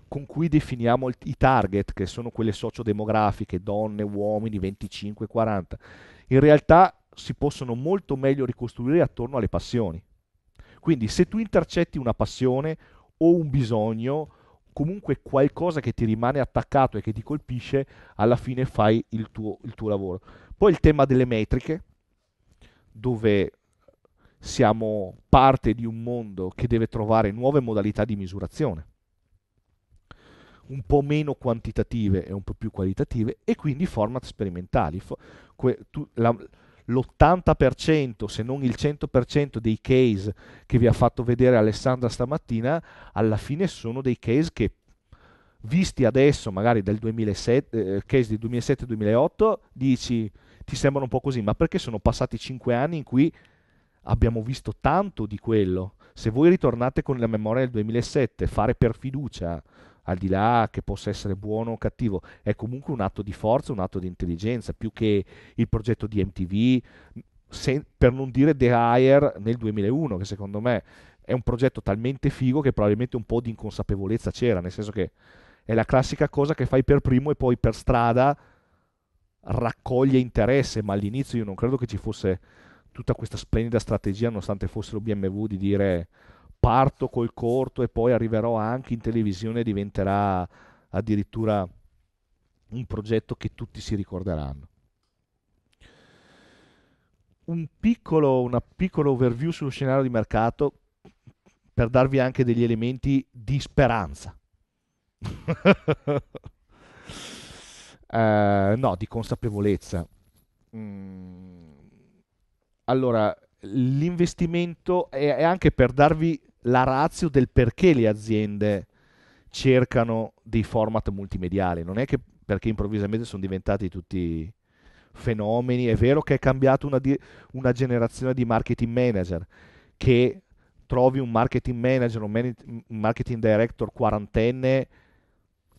con cui definiamo il, i target, che sono quelle sociodemografiche, donne, uomini, 25-40, in realtà si possono molto meglio ricostruire attorno alle passioni. Quindi se tu intercetti una passione o un bisogno, comunque qualcosa che ti rimane attaccato e che ti colpisce, alla fine fai il tuo, il tuo lavoro. Poi il tema delle metriche, dove siamo parte di un mondo che deve trovare nuove modalità di misurazione, un po' meno quantitative e un po' più qualitative, e quindi format sperimentali. l'80% se non il 100% dei case che vi ha fatto vedere Alessandra stamattina alla fine sono dei case che visti adesso magari del 2007 eh, case di 2007-2008 dici ti sembrano un po' così, ma perché sono passati cinque anni in cui abbiamo visto tanto di quello? Se voi ritornate con la memoria del 2007, fare per fiducia, al di là che possa essere buono o cattivo, è comunque un atto di forza, un atto di intelligenza, più che il progetto di MTV, se, per non dire The Hire nel 2001, che secondo me è un progetto talmente figo che probabilmente un po' di inconsapevolezza c'era, nel senso che è la classica cosa che fai per primo e poi per strada raccoglie interesse, ma all'inizio io non credo che ci fosse tutta questa splendida strategia, nonostante fosse lo BMW, di dire parto col corto e poi arriverò anche in televisione e diventerà addirittura un progetto che tutti si ricorderanno. Un piccolo, una piccola overview sullo scenario di mercato per darvi anche degli elementi di speranza. Eh, no, di consapevolezza. Mm. Allora, l'investimento è, è, anche per darvi la razio del perché le aziende cercano dei format multimediali. Non è che perché improvvisamente sono diventati tutti fenomeni. È vero che è cambiata una, di- una generazione di marketing manager che trovi un marketing manager, un, man- un marketing director quarantenne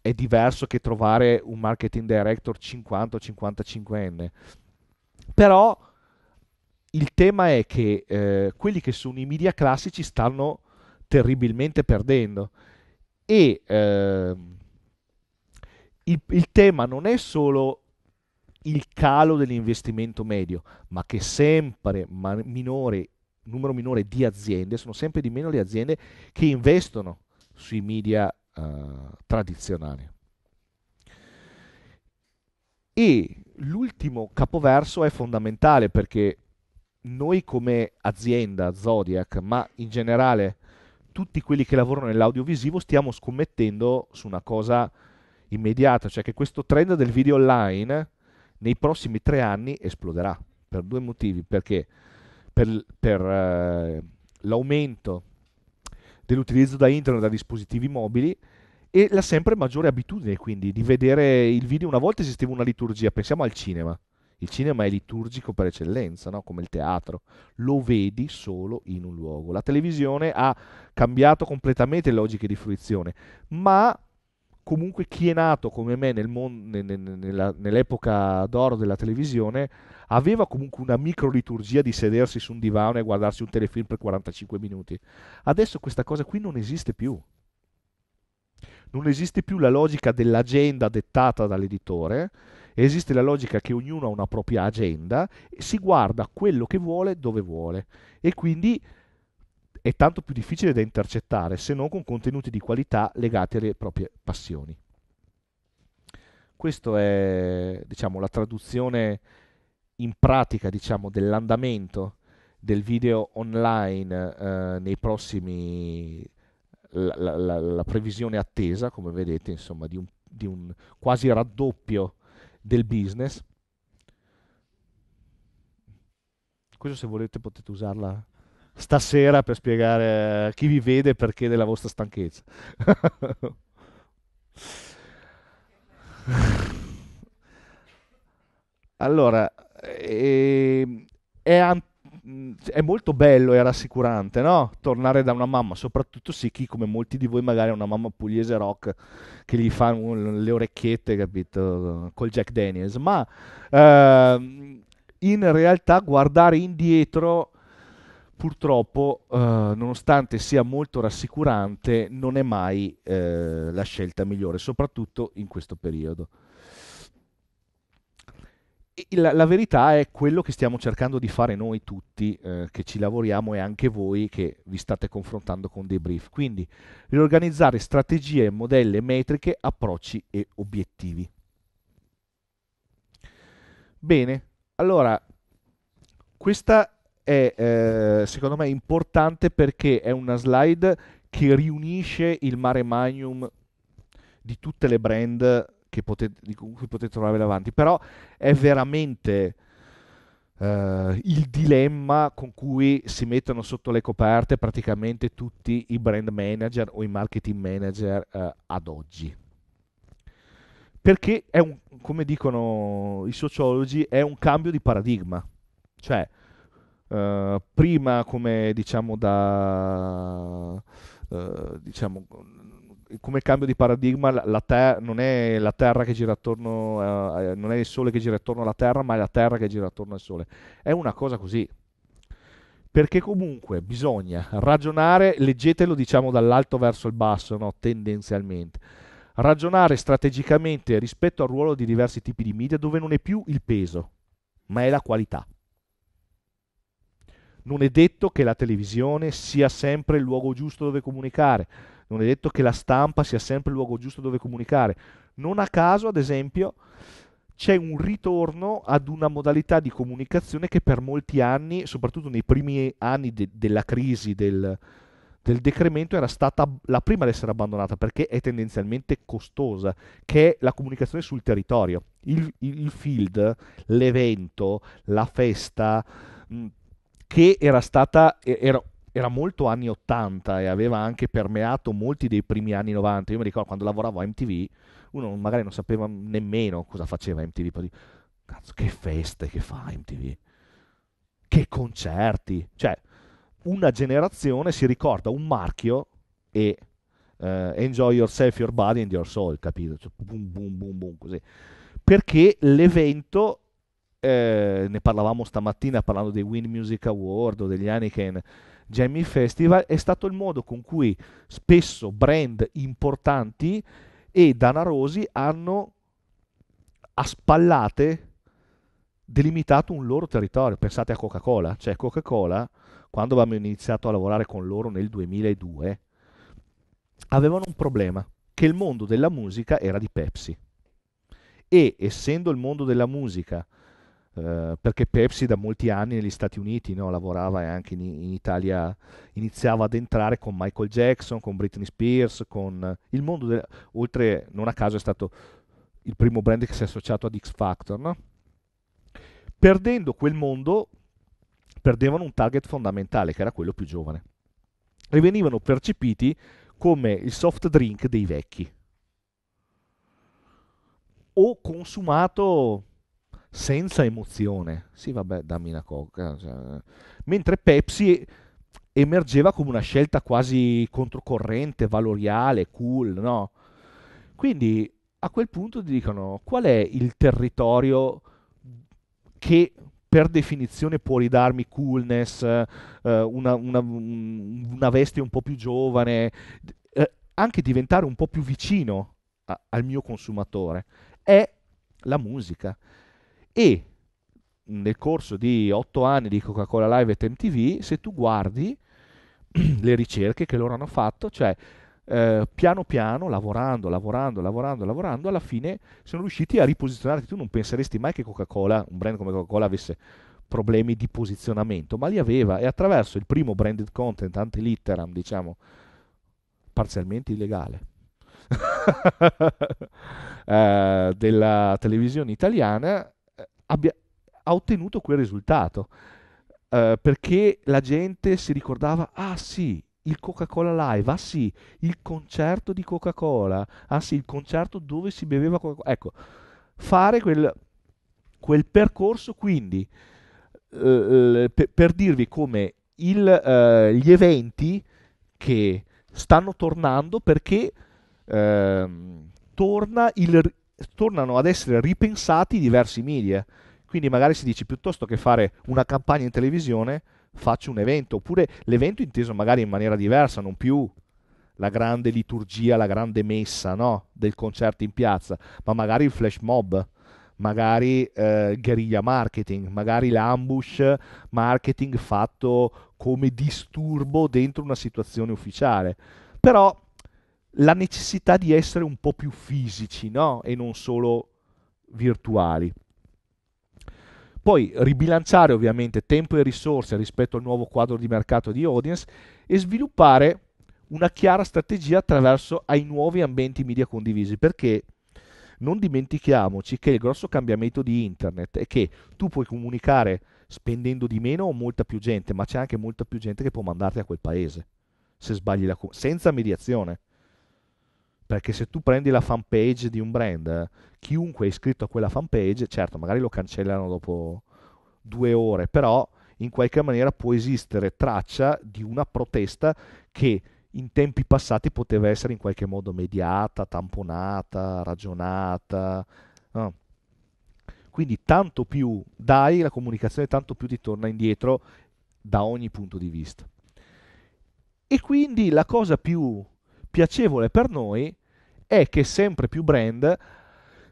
è diverso che trovare un marketing director 50 o 55enne. Però il tema è che eh, quelli che sono i media classici stanno terribilmente perdendo. E eh, il, il tema non è solo il calo dell'investimento medio, ma che sempre ma minore, numero minore di aziende, sono sempre di meno le aziende che investono sui media eh, tradizionali. E l'ultimo capoverso è fondamentale perché noi come azienda Zodiac, ma in generale tutti quelli che lavorano nell'audiovisivo stiamo scommettendo su una cosa immediata, cioè che questo trend del video online nei prossimi tre anni esploderà per due motivi, perché per, per eh, l'aumento dell'utilizzo da internet da dispositivi mobili e la sempre maggiore abitudine quindi di vedere il video. Una volta esisteva una liturgia, pensiamo al cinema. Il cinema è liturgico per eccellenza, no? come il teatro, lo vedi solo in un luogo. La televisione ha cambiato completamente le logiche di fruizione, ma comunque chi è nato come me nel mon- ne- ne- nella- nell'epoca d'oro della televisione aveva comunque una micro liturgia di sedersi su un divano e guardarsi un telefilm per 45 minuti. Adesso questa cosa qui non esiste più. Non esiste più la logica dell'agenda dettata dall'editore, esiste la logica che ognuno ha una propria agenda, e si guarda quello che vuole dove vuole e quindi è tanto più difficile da intercettare se non con contenuti di qualità legati alle proprie passioni. Questa è diciamo, la traduzione in pratica diciamo, dell'andamento del video online eh, nei prossimi la, la, la, previsione attesa, come vedete, insomma, di un, di un quasi raddoppio del business. Questo se volete potete usarla stasera per spiegare a chi vi vede perché della vostra stanchezza. allora, eh, è, è, molto bello e rassicurante, no? Tornare da una mamma, soprattutto se chi come molti di voi magari ha una mamma pugliese rock che gli fa le orecchiette, capito? Col Jack Daniels, ma eh, in realtà guardare indietro purtroppo, eh, nonostante sia molto rassicurante, non è mai eh, la scelta migliore, soprattutto in questo periodo. La, la, verità è quello che stiamo cercando di fare noi tutti, eh, che ci lavoriamo e anche voi che vi state confrontando con dei brief. Quindi riorganizzare strategie, modelli, metriche, approcci e obiettivi. Bene, allora questa è eh, secondo me importante perché è una slide che riunisce il mare magnum di tutte le brand potete, di cui potete trovare davanti, però è veramente eh, il dilemma con cui si mettono sotto le coperte praticamente tutti i brand manager o i marketing manager eh, ad oggi. Perché è un, come dicono i sociologi, è un cambio di paradigma. Cioè, eh, prima come diciamo da eh, diciamo come cambio di paradigma la ter- non è la Terra che gira attorno eh, eh, non è il Sole che gira attorno alla Terra ma è la Terra che gira attorno al Sole è una cosa così perché comunque bisogna ragionare leggetelo diciamo dall'alto verso il basso no? tendenzialmente ragionare strategicamente rispetto al ruolo di diversi tipi di media dove non è più il peso ma è la qualità non è detto che la televisione sia sempre il luogo giusto dove comunicare, non è detto che la stampa sia sempre il luogo giusto dove comunicare. Non a caso, ad esempio, c'è un ritorno ad una modalità di comunicazione che per molti anni, soprattutto nei primi anni de- della crisi, del, del decremento era stata la prima ad essere abbandonata perché è tendenzialmente costosa, che è la comunicazione sul territorio. Il, il field, l'evento, la festa, mh, che era stata, era, era molto anni 80 e aveva anche permeato molti dei primi anni 90. Io mi ricordo quando lavoravo a MTV, uno magari non sapeva nemmeno cosa faceva MTV. Poi dico, cazzo, che feste che fa MTV! Che concerti! Cioè, una generazione si ricorda un marchio e uh, enjoy yourself, your body and your soul, capito? Cioè, boom, boom, boom, boom, così. Perché l'evento eh, ne parlavamo stamattina parlando dei Win Music Award o degli Anakin Jammy Festival, è stato il modo con cui spesso brand importanti e Danarosi hanno a spallate delimitato un loro territorio. Pensate a Coca-Cola, cioè Coca-Cola, quando abbiamo iniziato a lavorare con loro nel 2002, avevano un problema, che il mondo della musica era di Pepsi. E essendo il mondo della musica eh, perché Pepsi da molti anni negli Stati Uniti no, lavorava e anche in, in, Italia iniziava ad entrare con Michael Jackson, con Britney Spears, con il mondo, del, oltre non a caso è stato il primo brand che si è associato ad X Factor, no? perdendo quel mondo perdevano un target fondamentale che era quello più giovane e venivano percepiti come il soft drink dei vecchi o consumato senza emozione. Sì, vabbè, dammi una coca. Cioè. Mentre Pepsi emergeva come una scelta quasi controcorrente, valoriale, cool, no? Quindi a quel punto ti dicono qual è il territorio che per definizione può ridarmi coolness, eh, una, una, una, veste un po' più giovane, eh, anche diventare un po' più vicino a, al mio consumatore. È la musica e nel corso di otto anni di Coca-Cola Live e TMTV, se tu guardi le ricerche che loro hanno fatto, cioè eh, piano piano, lavorando, lavorando, lavorando, lavorando, alla fine sono riusciti a riposizionarti. Tu non penseresti mai che Coca-Cola, un brand come Coca-Cola, avesse problemi di posizionamento, ma li aveva e attraverso il primo branded content anti litteram, diciamo, parzialmente illegale. eh, della televisione italiana abbia, ha ottenuto quel risultato. Eh, perché la gente si ricordava, ah sì, il Coca-Cola Live, ah sì, il concerto di Coca-Cola, ah sì, il concerto dove si beveva Coca-Cola. Ecco, fare quel, quel percorso quindi, eh, per, per, dirvi come il, eh, gli eventi che stanno tornando perché eh, torna il, tornano ad essere ripensati diversi media. Quindi magari si dice piuttosto che fare una campagna in televisione faccio un evento, oppure l'evento inteso magari in maniera diversa, non più la grande liturgia, la grande messa no? del concerto in piazza, ma magari il flash mob, magari eh, guerriglia marketing, magari l'ambush marketing fatto come disturbo dentro una situazione ufficiale. Però la necessità di essere un po' più fisici no? e non solo virtuali poi ribilanciare ovviamente tempo e risorse rispetto al nuovo quadro di mercato di audience e sviluppare una chiara strategia attraverso ai nuovi ambienti media condivisi perché non dimentichiamoci che il grosso cambiamento di internet è che tu puoi comunicare spendendo di meno o molta più gente, ma c'è anche molta più gente che può mandarti a quel paese se sbagli la senza mediazione perché se tu prendi la fanpage di un brand, chiunque è iscritto a quella fanpage, certo, magari lo cancellano dopo due ore, però in qualche maniera può esistere traccia di una protesta che in tempi passati poteva essere in qualche modo mediata, tamponata, ragionata. No? Quindi tanto più dai, la comunicazione tanto più ti torna indietro da ogni punto di vista. E quindi la cosa più piacevole per noi è che sempre più brand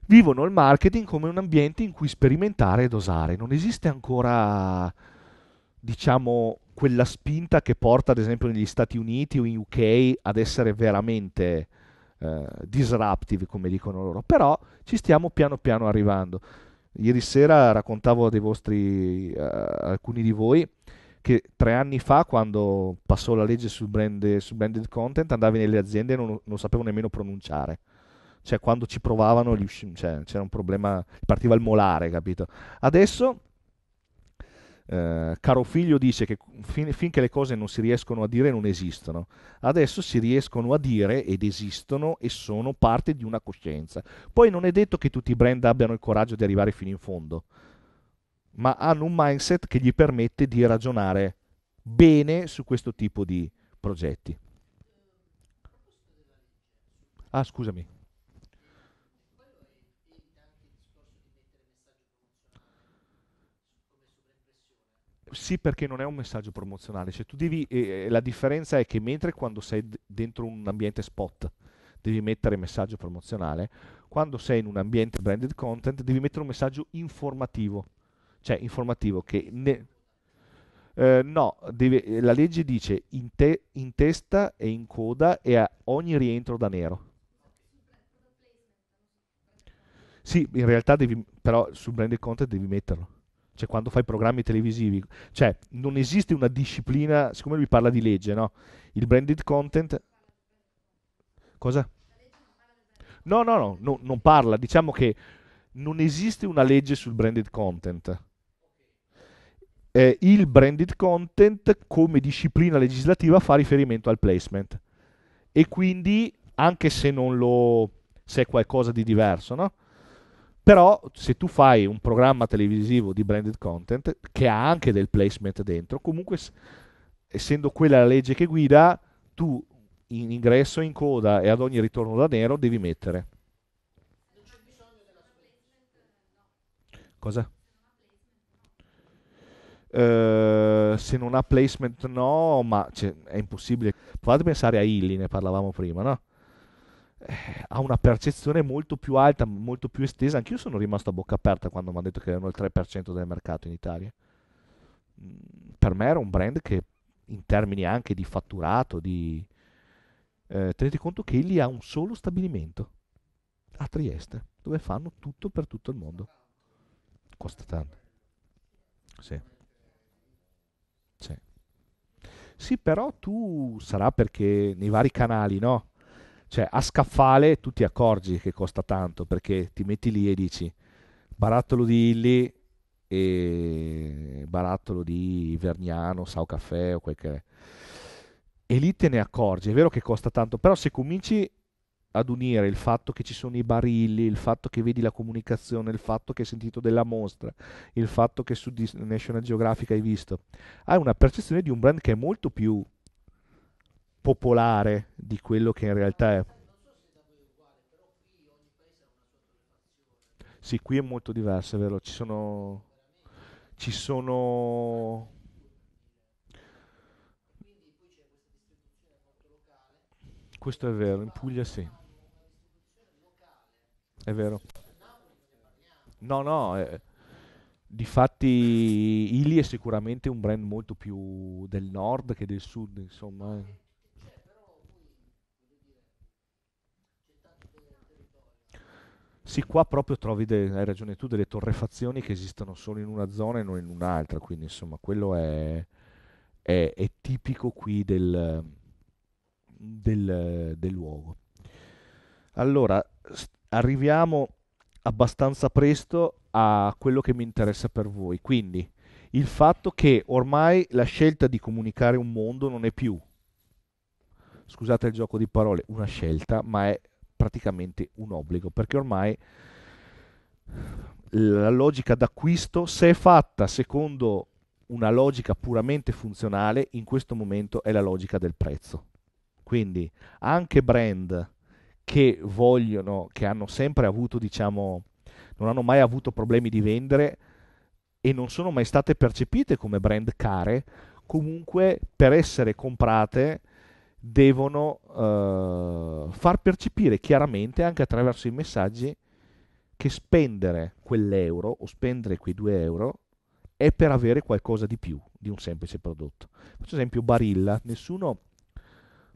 vivono il marketing come un ambiente in cui sperimentare e dosare. Non esiste ancora, diciamo, quella spinta che porta, ad esempio, negli Stati Uniti o in UK ad essere veramente eh, disruptive, come dicono loro. Però ci stiamo piano piano arrivando. Ieri sera raccontavo dei vostri, eh, alcuni di voi, che tre anni fa, quando passò la legge sul, brand, sul branded content, andavi nelle aziende e non, non sapevo nemmeno pronunciare. Cioè, quando ci provavano, usci- cioè, c'era un problema, partiva il molare, capito? Adesso, eh, caro figlio dice che fin- finché le cose non si riescono a dire, non esistono. Adesso si riescono a dire ed esistono e sono parte di una coscienza. Poi non è detto che tutti i brand abbiano il coraggio di arrivare fino in fondo ma hanno un mindset che gli permette di ragionare bene su questo tipo di progetti. Ah, scusami. Sì, perché non è un messaggio promozionale. Cioè, tu devi, eh, eh, la differenza è che mentre quando sei d- dentro un ambiente spot devi mettere messaggio promozionale, quando sei in un ambiente branded content devi mettere un messaggio informativo cioè informativo che... Ne, eh, no, deve, la legge dice in, te, in, testa e in coda e a ogni rientro da nero. Sì, in realtà devi, però sul brand content devi metterlo. Cioè quando fai programmi televisivi, cioè non esiste una disciplina, siccome lui parla di legge, no? Il branded content... Cosa? No, no, no, no non parla. Diciamo che non esiste una legge sul branded content eh, il branded content come disciplina legislativa fa riferimento al placement e quindi anche se non lo se è qualcosa di diverso no? però se tu fai un programma televisivo di branded content che ha anche del placement dentro comunque essendo quella la legge che guida tu in ingresso in coda e ad ogni ritorno da nero devi mettere non c'è bisogno della cosa? Eh, se non ha placement no, ma cioè, è impossibile. Provate a pensare a Illy, ne parlavamo prima, no? Eh, ha una percezione molto più alta, molto più estesa. Anch'io sono rimasto a bocca aperta quando mi hanno detto che erano il 3% del mercato in Italia. Mm, per me era un brand che in termini anche di fatturato, di... Eh, tenete conto che Illy ha un solo stabilimento a Trieste, dove fanno tutto per tutto il mondo. Costa tanto. Sì. Sì. Cioè, sì, però tu sarà perché nei vari canali, no? Cioè, a scaffale tu ti accorgi che costa tanto perché ti metti lì e dici barattolo di Illy e barattolo di Verniano, Sao Caffè o quel che è. E lì te ne accorgi, è vero che costa tanto, però se cominci ad unire il fatto che ci sono i barilli, il fatto che vedi la comunicazione, il fatto che hai sentito della mostra, il fatto che su National Geographic hai visto, hai una percezione di un brand che è molto più popolare di quello che in realtà è. Sì, qui è molto diverso, è vero, ci sono... Ci sono questo è vero, in Puglia sì. È vero. No, no, eh, difatti Ili è sicuramente un brand molto più del nord che del sud, insomma. Eh. Sì, qua proprio trovi, de- hai ragione tu, delle torrefazioni che esistono solo in una zona e non in un'altra, quindi insomma quello è, è, è tipico qui del, del, del luogo. Allora, st- arriviamo abbastanza presto a quello che mi interessa per voi. Quindi il fatto che ormai la scelta di comunicare un mondo non è più, scusate il gioco di parole, una scelta, ma è praticamente un obbligo, perché ormai la logica d'acquisto, se è fatta secondo una logica puramente funzionale, in questo momento è la logica del prezzo. Quindi anche brand che vogliono, che hanno sempre avuto, diciamo, non hanno mai avuto problemi di vendere e non sono mai state percepite come brand care, comunque per essere comprate devono eh, far percepire chiaramente anche attraverso i messaggi che spendere quell'euro o spendere quei due euro è per avere qualcosa di più di un semplice prodotto. Faccio esempio Barilla, nessuno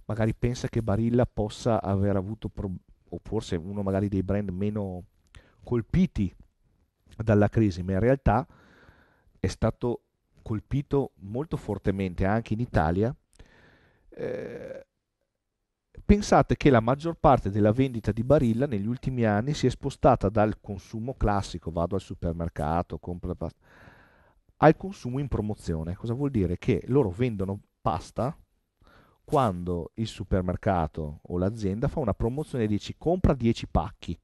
magari pensa che Barilla possa aver avuto, pro- o forse uno magari dei brand meno colpiti dalla crisi, ma in realtà è stato colpito molto fortemente anche in Italia. Eh, pensate che la maggior parte della vendita di Barilla negli ultimi anni si è spostata dal consumo classico, vado al supermercato, compro pasta, al consumo in promozione. Cosa vuol dire? Che loro vendono pasta quando il supermercato o l'azienda fa una promozione e dici compra 10 pacchi.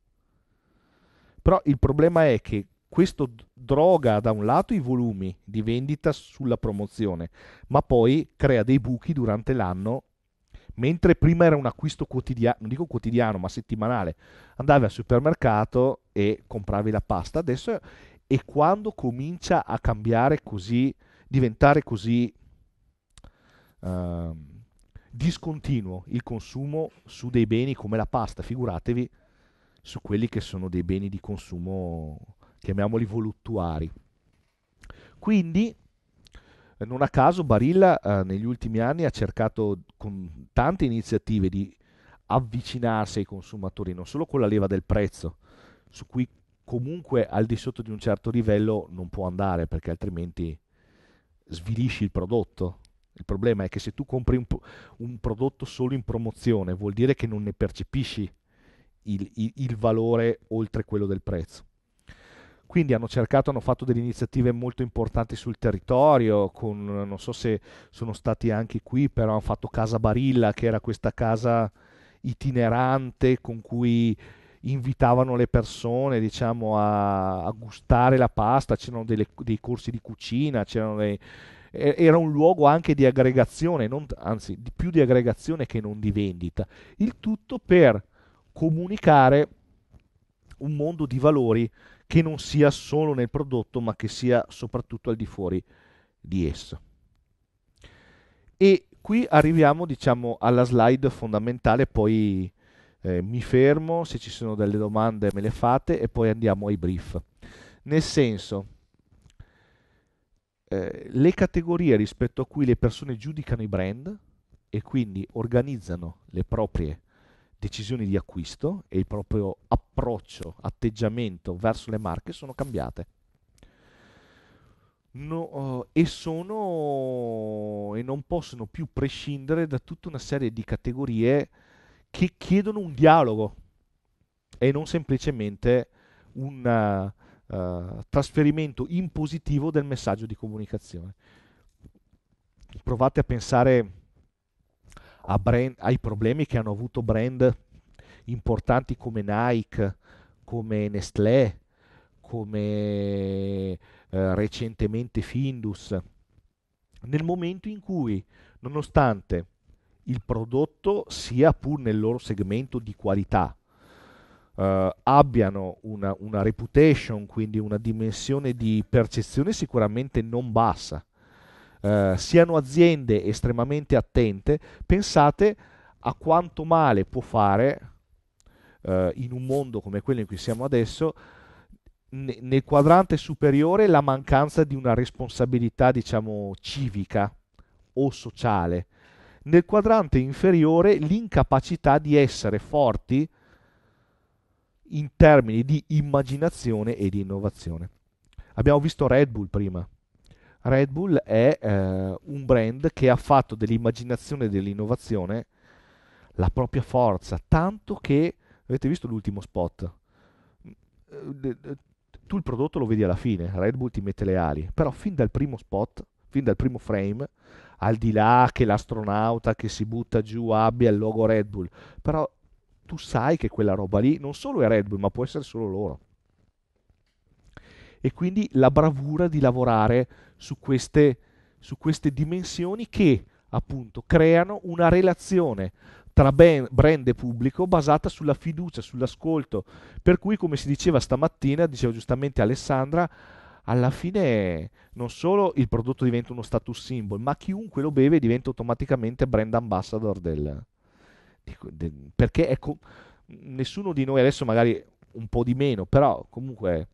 Però il problema è che questo droga da un lato i volumi di vendita sulla promozione, ma poi crea dei buchi durante l'anno. Mentre prima era un acquisto quotidiano, non dico quotidiano, ma settimanale, andavi al supermercato e compravi la pasta. Adesso e quando comincia a cambiare così, diventare così uh, discontinuo il consumo su dei beni come la pasta, figuratevi su quelli che sono dei beni di consumo, chiamiamoli voluttuari. Quindi, eh, non a caso, Barilla eh, negli ultimi anni ha cercato con tante iniziative di avvicinarsi ai consumatori, non solo con la leva del prezzo, su cui comunque al di sotto di un certo livello non può andare perché altrimenti svilisci il prodotto, il problema è che se tu compri un, un prodotto solo in promozione vuol dire che non ne percepisci il, il, il valore oltre quello del prezzo. Quindi hanno cercato, hanno fatto delle iniziative molto importanti sul territorio, con, non so se sono stati anche qui, però hanno fatto Casa Barilla, che era questa casa itinerante con cui invitavano le persone diciamo, a, a, gustare la pasta, c'erano delle, dei corsi di cucina, c'erano dei, era un luogo anche di aggregazione, non, anzi di più di aggregazione che non di vendita, il tutto per comunicare un mondo di valori che non sia solo nel prodotto ma che sia soprattutto al di fuori di esso. E qui arriviamo diciamo alla slide fondamentale, poi eh, mi fermo, se ci sono delle domande me le fate e poi andiamo ai brief. Nel senso, eh, le categorie rispetto a cui le persone giudicano i brand e quindi organizzano le proprie decisioni di acquisto e il proprio approccio, atteggiamento verso le marche sono cambiate. No, eh, e sono e non possono più prescindere da tutta una serie di categorie che chiedono un dialogo e non semplicemente una, eh, trasferimento in positivo del messaggio di comunicazione. Provate a pensare a brand, ai problemi che hanno avuto brand importanti come Nike, come Nestlé, come eh, recentemente Findus, nel momento in cui, nonostante il prodotto sia pur nel loro segmento di qualità, uh, abbiano una, una, reputation, quindi una dimensione di percezione sicuramente non bassa, uh, siano aziende estremamente attente, pensate a quanto male può fare uh, in un mondo come quello in cui siamo adesso nel quadrante superiore la mancanza di una responsabilità diciamo civica o sociale nel quadrante inferiore l'incapacità di essere forti in termini di immaginazione e di innovazione. Abbiamo visto Red Bull prima. Red Bull è eh, un brand che ha fatto dell'immaginazione e dell'innovazione la propria forza, tanto che avete visto l'ultimo spot. Mm, eh, tu il prodotto lo vedi alla fine, Red Bull ti mette le ali, però fin dal primo spot, fin dal primo frame, al di là che l'astronauta che si butta giù abbia il logo Red Bull, però tu sai che quella roba lì non solo è Red Bull, ma può essere solo loro. E quindi la bravura di lavorare su queste, su queste dimensioni che appunto creano una relazione tra brand e pubblico basata sulla fiducia, sull'ascolto. Per cui, come si diceva stamattina, diceva giustamente Alessandra, alla fine non solo il prodotto diventa uno status symbol, ma chiunque lo beve diventa automaticamente brand ambassador del, perché ecco, nessuno di noi adesso magari un po' di meno, però comunque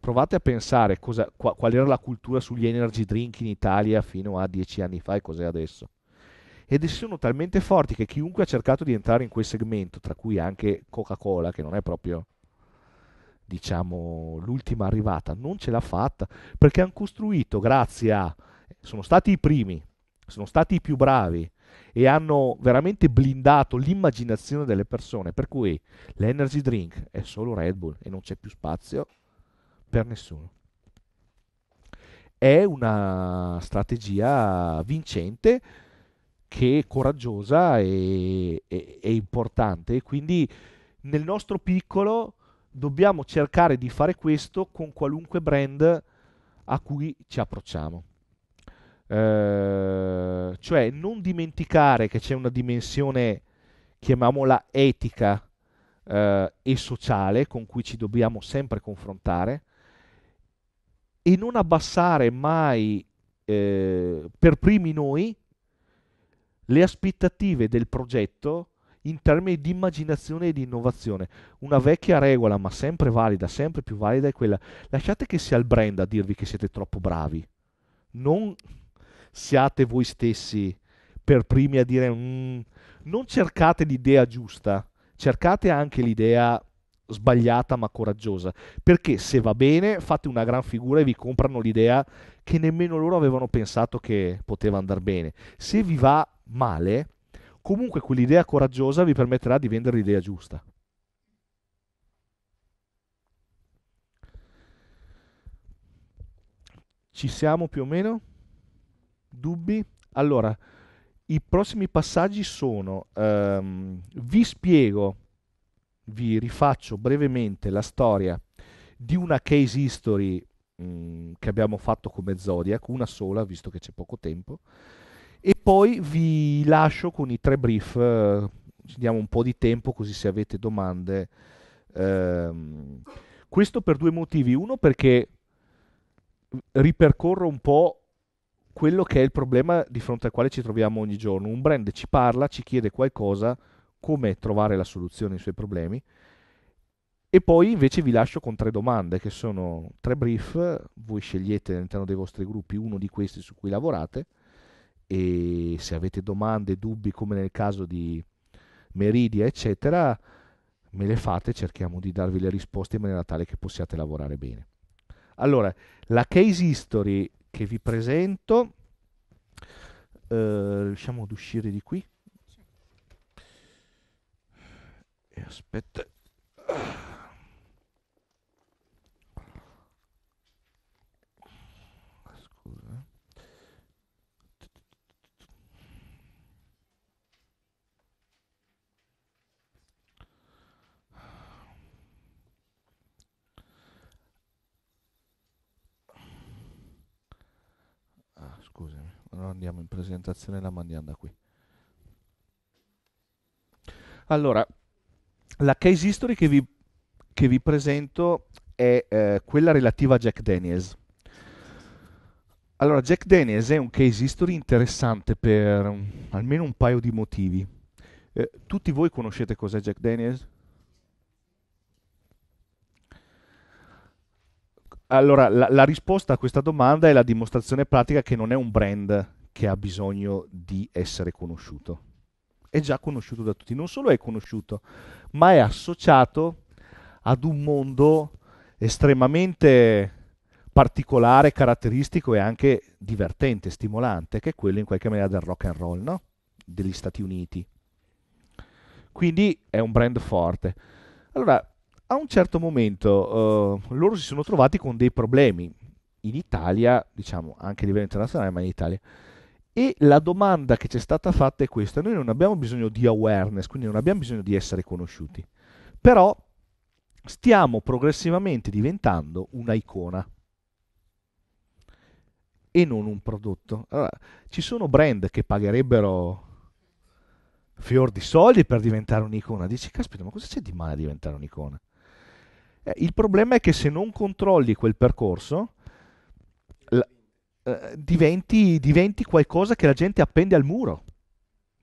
provate a pensare cosa, qua, qual era la cultura sugli energy drink in Italia fino a dieci anni fa e cos'è adesso. Ed sono talmente forti che chiunque ha cercato di entrare in quel segmento, tra cui anche Coca-Cola, che non è proprio diciamo l'ultima arrivata, non ce l'ha fatta perché hanno costruito grazie a sono stati i primi, sono stati i più bravi, e hanno veramente blindato l'immaginazione delle persone, per cui l'energy drink è solo Red Bull e non c'è più spazio per nessuno. È una strategia vincente che è coraggiosa e, e, e importante, quindi nel nostro piccolo dobbiamo cercare di fare questo con qualunque brand a cui ci approcciamo. Eh, cioè non dimenticare che c'è una dimensione, chiamiamola etica eh, e sociale, con cui ci dobbiamo sempre confrontare, e non abbassare mai eh, per primi noi le aspettative del progetto in termini di immaginazione e di innovazione. Una vecchia regola, ma sempre valida, sempre più valida, è quella lasciate che sia il brand a dirvi che siete troppo bravi. Non siate voi stessi per primi a dire mm", non cercate l'idea giusta, cercate anche l'idea sbagliata ma coraggiosa, perché se va bene fate una gran figura e vi comprano l'idea che nemmeno loro avevano pensato che poteva andare bene. Se vi va male, comunque quell'idea coraggiosa vi permetterà di vendere l'idea giusta. Ci siamo più o meno? Dubbi? Allora, i prossimi passaggi sono, um, vi spiego, vi rifaccio brevemente la storia di una case history mh, mm, che abbiamo fatto come Zodiac, una sola visto che c'è poco tempo, e poi vi lascio con i tre brief, eh, ci diamo un po' di tempo così se avete domande. Eh, questo per due motivi, uno perché ripercorro un po' quello che è il problema di fronte al quale ci troviamo ogni giorno. Un brand ci parla, ci chiede qualcosa, come trovare la soluzione ai suoi problemi. E poi invece vi lascio con tre domande che sono tre brief, voi scegliete all'interno dei vostri gruppi uno di questi su cui lavorate e se avete domande, dubbi come nel caso di Meridia eccetera, me le fate, cerchiamo di darvi le risposte in maniera tale che possiate lavorare bene. Allora, la case history che vi presento. Eh, riusciamo ad uscire di qui? E aspetta. non andiamo in presentazione, la mandiamo da qui. Allora, la case history che vi, che vi presento è eh, quella relativa a Jack Daniels. Allora, Jack Daniels è un case history interessante per mm, almeno un paio di motivi. Eh, tutti voi conoscete cos'è Jack Daniels? Allora, la, la, risposta a questa domanda è la dimostrazione pratica che non è un brand che ha bisogno di essere conosciuto. È già conosciuto da tutti, non solo è conosciuto, ma è associato ad un mondo estremamente particolare, caratteristico e anche divertente, stimolante, che è quello in qualche maniera del rock and roll, no? degli Stati Uniti. Quindi è un brand forte. Allora, a un certo momento eh, loro si sono trovati con dei problemi in Italia, diciamo anche a livello internazionale, ma in Italia. E la domanda che ci è stata fatta è questa: noi non abbiamo bisogno di awareness, quindi non abbiamo bisogno di essere conosciuti, però stiamo progressivamente diventando un'icona e non un prodotto. Allora, ci sono brand che pagherebbero fior di soldi per diventare un'icona. Dici, caspita, ma cosa c'è di male a diventare un'icona? Eh, il problema è che se non controlli quel percorso, la, eh, diventi, diventi, qualcosa che la gente appende al muro,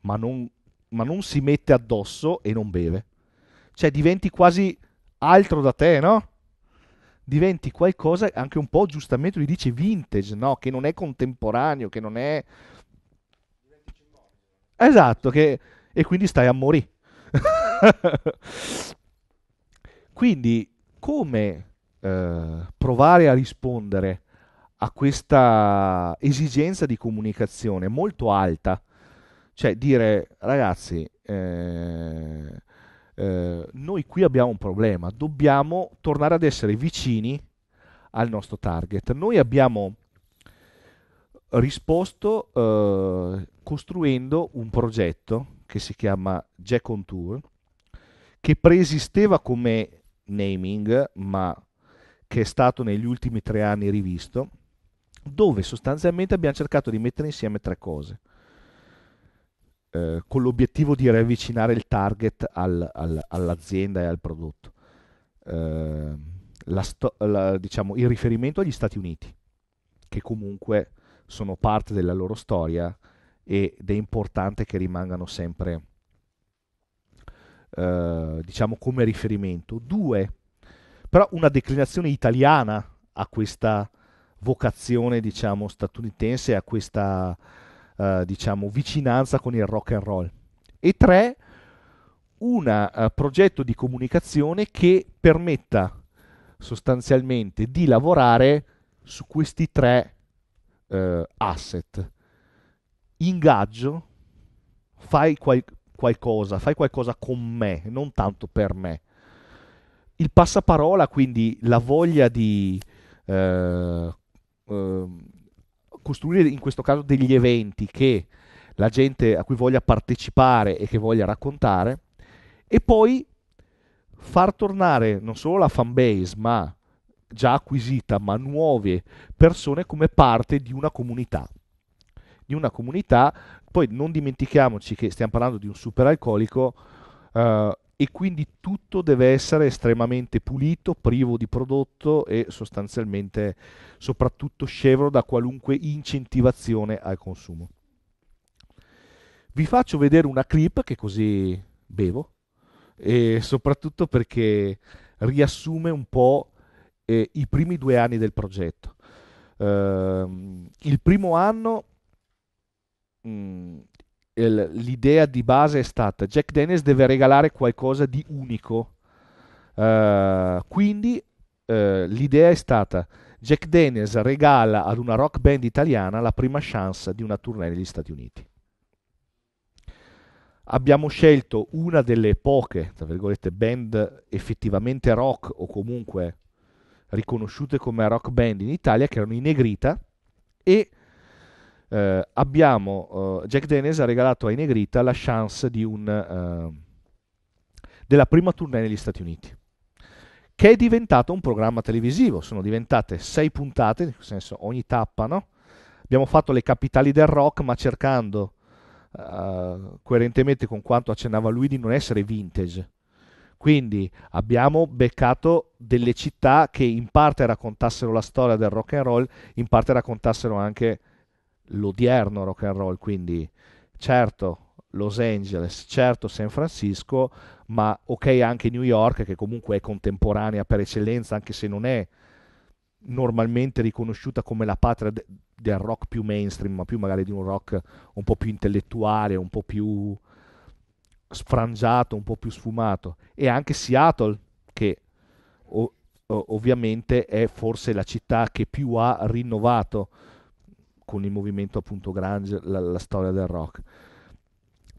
ma non, ma non si mette addosso e non beve. Cioè diventi quasi altro da te, no? diventi qualcosa anche un po' giustamente lui dice vintage, no? Che non è contemporaneo, che non è... Esatto, che... e quindi stai a morire. quindi come eh, provare a rispondere a questa esigenza di comunicazione molto alta. Cioè dire ragazzi, eh, eh, noi qui abbiamo un problema, dobbiamo tornare ad essere vicini al nostro target. Noi abbiamo risposto eh, costruendo un progetto che si chiama Jack on Tour, che preesisteva come naming, ma che è stato negli ultimi tre anni rivisto, dove sostanzialmente abbiamo cercato di mettere insieme tre cose eh, con l'obiettivo di riavvicinare il target al, al, all'azienda e al prodotto. Eh, la sto, la, diciamo, il riferimento agli Stati Uniti, che comunque sono parte della loro storia ed è importante che rimangano sempre eh, diciamo come riferimento. Due, però una declinazione italiana a questa vocazione, diciamo, statunitense, a questa, eh, diciamo, vicinanza con il rock and roll. E tre, un eh, progetto di comunicazione che permetta sostanzialmente di lavorare su questi tre eh, asset. Ingaggio, fai qual- qualcosa, fai qualcosa con me, non tanto per me. Il passaparola, quindi la voglia di eh, eh, costruire in questo caso degli eventi che la gente a cui voglia partecipare e che voglia raccontare, e poi far tornare non solo la fanbase, ma già acquisita, ma nuove persone come parte di una comunità di una comunità, poi non dimentichiamoci che stiamo parlando di un superalcolico eh, e quindi tutto deve essere estremamente pulito, privo di prodotto e sostanzialmente soprattutto scevro da qualunque incentivazione al consumo. Vi faccio vedere una clip che così bevo e soprattutto perché riassume un po' eh, i primi due anni del progetto. Uh, il primo anno mh, mm, l'idea di base è stata Jack Dennis deve regalare qualcosa di unico. Uh, quindi uh, l'idea è stata Jack Dennis regala ad una rock band italiana la prima chance di una tournée negli Stati Uniti. Abbiamo scelto una delle poche, tra virgolette, band effettivamente rock o comunque riconosciute come rock band in Italia, che erano i Negrita, e eh, abbiamo, eh, Jack Dennis ha regalato ai Negrita la chance un, eh, della prima tournée negli Stati Uniti che è diventato un programma televisivo, sono diventate sei puntate, nel senso ogni tappa, no? Abbiamo fatto le capitali del rock, ma cercando Uh, coerentemente con quanto accennava lui di non essere vintage. Quindi abbiamo beccato delle città che in parte raccontassero la storia del rock and roll, in parte raccontassero anche l'odierno rock and roll, quindi certo Los Angeles, certo San Francisco, ma ok anche New York che comunque è contemporanea per eccellenza, anche se non è normalmente riconosciuta come la patria de- del rock più mainstream, ma più magari di un rock un po' più intellettuale, un po' più sfrangiato, un po' più sfumato. E anche Seattle, che o- ovviamente è forse la città che più ha rinnovato con il movimento appunto grunge, la, la storia del rock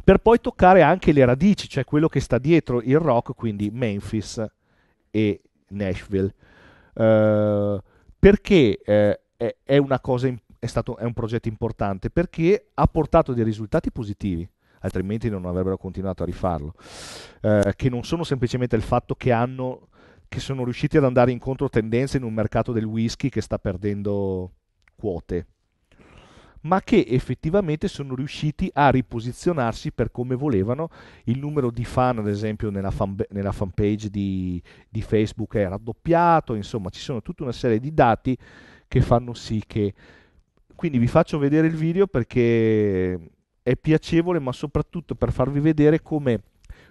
per poi toccare anche le radici, cioè quello che sta dietro il rock, quindi Memphis e Nashville. Uh, perché eh, è, è, in, è, stato, è, un progetto importante? Perché ha portato dei risultati positivi, altrimenti non avrebbero continuato a rifarlo, uh, che non sono semplicemente il fatto che, hanno, che sono riusciti ad andare incontro tendenze in un mercato del whisky che sta perdendo quote ma che effettivamente sono riusciti a riposizionarsi per come volevano. Il numero di fan, ad esempio, nella, fan, nella fanpage di, di Facebook è raddoppiato, insomma ci sono tutta una serie di dati che fanno sì che... Quindi vi faccio vedere il video perché è piacevole, ma soprattutto per farvi vedere come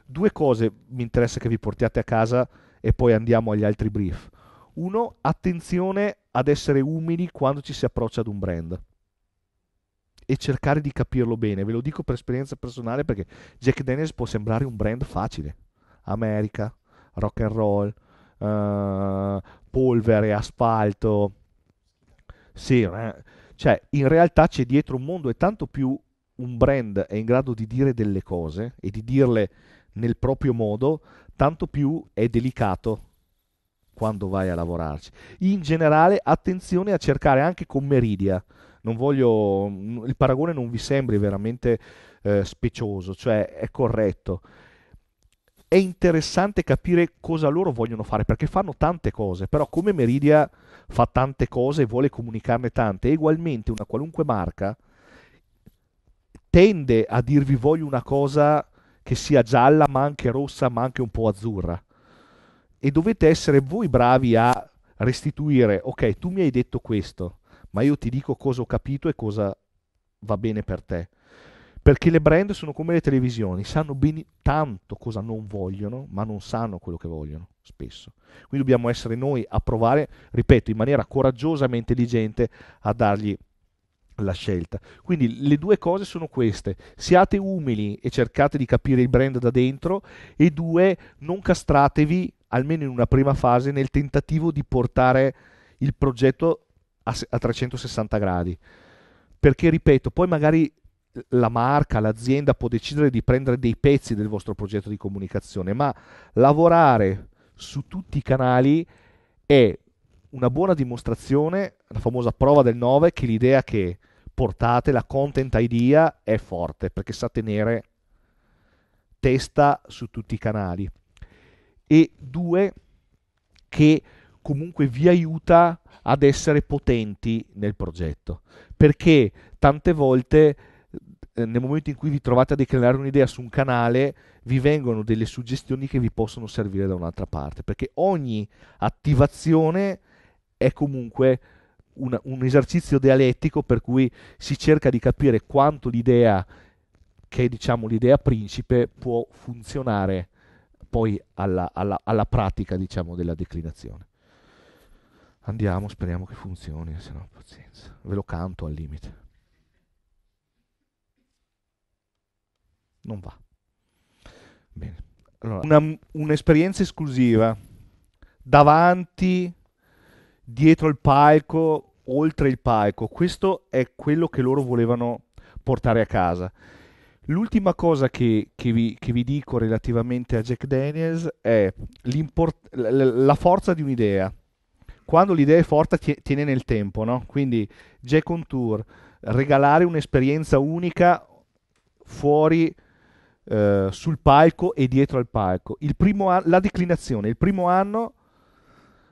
due cose mi interessa che vi portiate a casa e poi andiamo agli altri brief. Uno, attenzione ad essere umili quando ci si approccia ad un brand e cercare di capirlo bene. Ve lo dico per esperienza personale perché Jack Daniels può sembrare un brand facile. America, rock and roll, uh, polvere, asfalto. Sì, eh. cioè in realtà c'è dietro un mondo e tanto più un brand è in grado di dire delle cose e di dirle nel proprio modo, tanto più è delicato quando vai a lavorarci. In generale, attenzione a cercare anche con Meridia non voglio, il paragone non vi sembri veramente eh, specioso, cioè è corretto. È interessante capire cosa loro vogliono fare, perché fanno tante cose, però come Meridia fa tante cose e vuole comunicarne tante, e ugualmente una qualunque marca tende a dirvi voglio una cosa che sia gialla, ma anche rossa, ma anche un po' azzurra. E dovete essere voi bravi a restituire, ok, tu mi hai detto questo, ma io ti dico cosa ho capito e cosa va bene per te. Perché le brand sono come le televisioni, sanno ben tanto cosa non vogliono, ma non sanno quello che vogliono, spesso. Quindi dobbiamo essere noi a provare, ripeto, in maniera coraggiosa ma intelligente a dargli la scelta. Quindi le due cose sono queste: siate umili e cercate di capire il brand da dentro e due, non castratevi almeno in una prima fase nel tentativo di portare il progetto a, a 360 gradi. Perché, ripeto, poi magari la marca, l'azienda può decidere di prendere dei pezzi del vostro progetto di comunicazione, ma lavorare su tutti i canali è una buona dimostrazione, la famosa prova del 9, che l'idea che portate, la content idea, è forte, perché sa tenere testa su tutti i canali. E due, che comunque vi aiuta ad essere potenti nel progetto, perché tante volte eh, nel momento in cui vi trovate a declinare un'idea su un canale, vi vengono delle suggestioni che vi possono servire da un'altra parte, perché ogni attivazione è comunque una, un esercizio dialettico per cui si cerca di capire quanto l'idea, che è diciamo l'idea principe, può funzionare poi alla, alla, alla pratica diciamo, della declinazione. Andiamo, speriamo che funzioni, se no pazienza. Ve lo canto al limite. Non va. Bene. Allora, una, un'esperienza esclusiva davanti, dietro il palco, oltre il palco. Questo è quello che loro volevano portare a casa. L'ultima cosa che, che, vi, che vi, dico relativamente a Jack Daniels è la forza di un'idea quando l'idea è forte tiene nel tempo, no? Quindi Jack on Tour, regalare un'esperienza unica fuori eh, sul palco e dietro al palco. An- la declinazione, il primo anno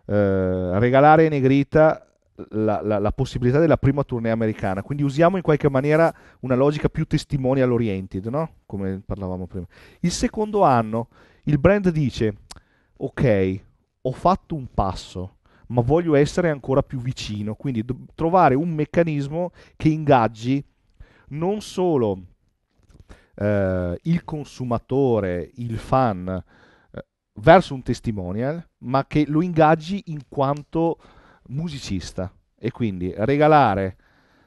eh, regalare a Negrita la, la, la, possibilità della prima tournée americana, quindi usiamo in qualche maniera una logica più testimonial oriented, no? come parlavamo prima. Il secondo anno il brand dice ok, ho fatto un passo, ma voglio essere ancora più vicino, quindi do- trovare un meccanismo che ingaggi non solo eh, il consumatore, il fan, eh, verso un testimonial, ma che lo ingaggi in quanto musicista e quindi regalare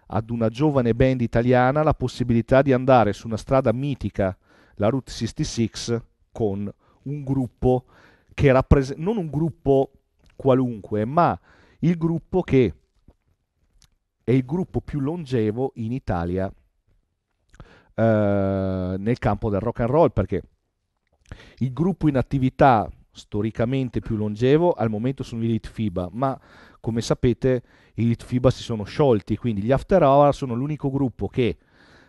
ad una giovane band italiana la possibilità di andare su una strada mitica, la Route 66, con un gruppo che rappresenta non un gruppo qualunque, ma il gruppo che è il gruppo più longevo in Italia eh, nel campo del rock and roll, perché il gruppo in attività storicamente più longevo al momento sono i gli FIBA, ma come sapete i FIBA si sono sciolti, quindi gli After Hour sono l'unico gruppo che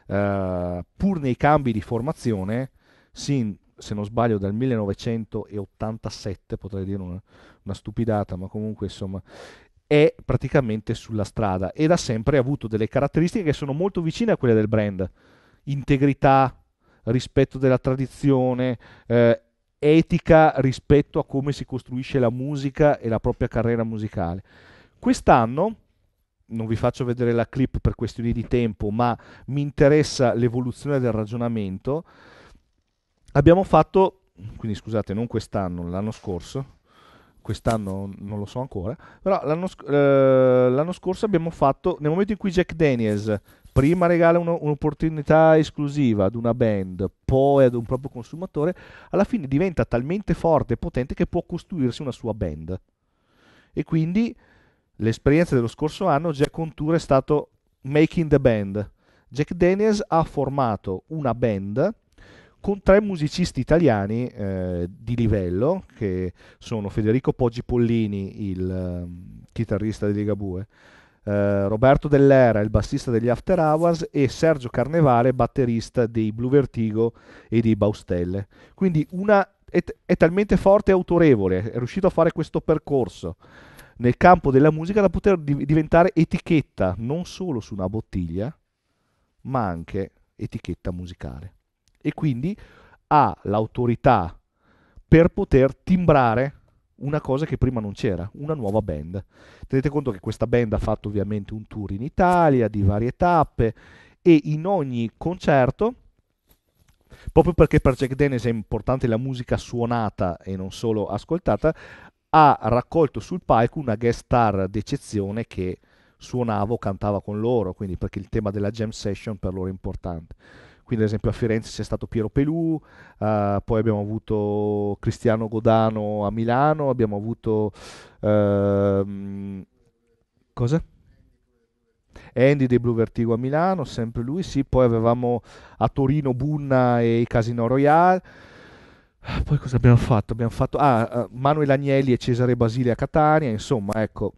eh, pur nei cambi di formazione si se non sbaglio dal 1987, potrei dire una, una stupidata, ma comunque insomma è praticamente sulla strada e da sempre ha avuto delle caratteristiche che sono molto vicine a quelle del brand. Integrità, rispetto della tradizione, eh, etica rispetto a come si costruisce la musica e la propria carriera musicale. Quest'anno, non vi faccio vedere la clip per questioni di tempo, ma mi interessa l'evoluzione del ragionamento abbiamo fatto, quindi scusate, non quest'anno, l'anno scorso, quest'anno non lo so ancora, però l'anno, sc- eh, l'anno scorso abbiamo fatto, nel momento in cui Jack Daniels prima regala uno, un'opportunità esclusiva ad una band, poi ad un proprio consumatore, alla fine diventa talmente forte e potente che può costruirsi una sua band. E quindi l'esperienza dello scorso anno, Jack on Tour è stato Making the Band. Jack Daniels ha formato una band con tre musicisti italiani eh, di livello, che sono Federico Poggi Pollini, il ehm, chitarrista di Ligabue, eh, Roberto Dell'Era, il bassista degli After Hours, e Sergio Carnevale, batterista dei Blue Vertigo e dei Baustelle. Quindi una, è, è talmente forte e autorevole, è riuscito a fare questo percorso nel campo della musica da poter diventare etichetta non solo su una bottiglia, ma anche etichetta musicale e quindi ha l'autorità per poter timbrare una cosa che prima non c'era, una nuova band. Tenete conto che questa band ha fatto ovviamente un tour in Italia di varie tappe e in ogni concerto, proprio perché per Jack Dennis è importante la musica suonata e non solo ascoltata, ha raccolto sul palco una guest star d'eccezione che suonava o cantava con loro, quindi perché il tema della jam session per loro è importante quindi ad esempio a Firenze c'è stato Piero Pelù, eh, poi abbiamo avuto Cristiano Godano a Milano, abbiamo avuto... Eh, cosa? Andy dei Blue Vertigo a Milano, sempre lui, sì, poi avevamo a Torino Bunna e i Casino Royale. Poi cosa abbiamo fatto? Abbiamo fatto ah, eh, Manuel Agnelli e Cesare Basile a Catania, insomma, ecco,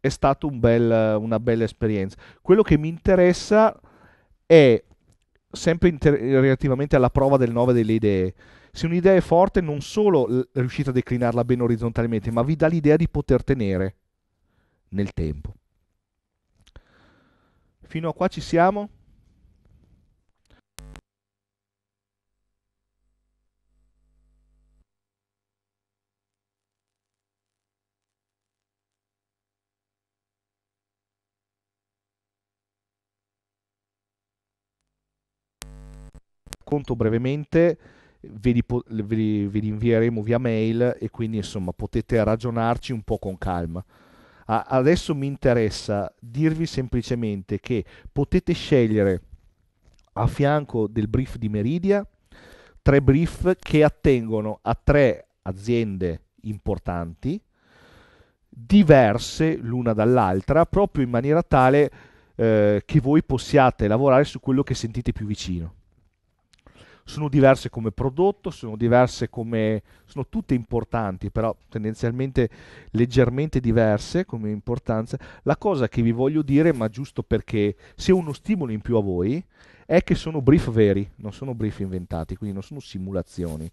è stata un bel, una bella esperienza. Quello che mi interessa è sempre inter- relativamente alla prova del 9 delle idee. Se un'idea è forte, non solo l- riuscite a declinarla ben orizzontalmente, ma vi dà l'idea di poter tenere nel tempo. Fino a qua ci siamo? racconto brevemente, ve li, ve, li, ve li, invieremo via mail e quindi insomma potete ragionarci un po' con calma. adesso mi interessa dirvi semplicemente che potete scegliere a fianco del brief di Meridia tre brief che attengono a tre aziende importanti diverse l'una dall'altra proprio in maniera tale eh, che voi possiate lavorare su quello che sentite più vicino sono diverse come prodotto, sono diverse come... sono tutte importanti, però tendenzialmente leggermente diverse come importanza. La cosa che vi voglio dire, ma giusto perché sia uno stimolo in più a voi, è che sono brief veri, non sono brief inventati, quindi non sono simulazioni,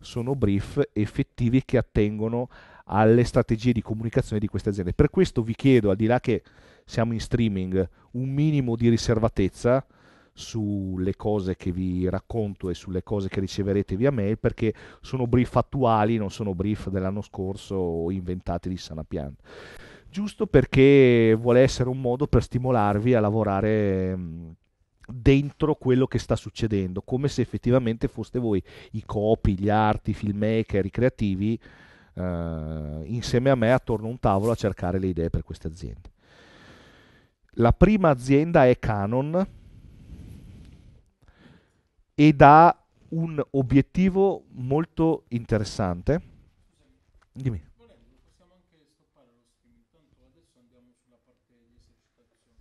sono brief effettivi che attengono alle strategie di comunicazione di queste aziende. Per questo vi chiedo, al di là che siamo in streaming, un minimo di riservatezza, sulle cose che vi racconto e sulle cose che riceverete via mail perché sono brief attuali, non sono brief dell'anno scorso o inventati di sana pianta. Giusto perché vuole essere un modo per stimolarvi a lavorare mm, dentro quello che sta succedendo, come se effettivamente foste voi i copi, gli arti, i filmmaker, i creativi, eh, insieme a me attorno a un tavolo a cercare le idee per queste aziende. La prima azienda è Canon, ed ha un obiettivo molto interessante. Dimmi.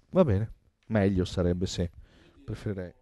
Va bene, meglio sarebbe se preferirei.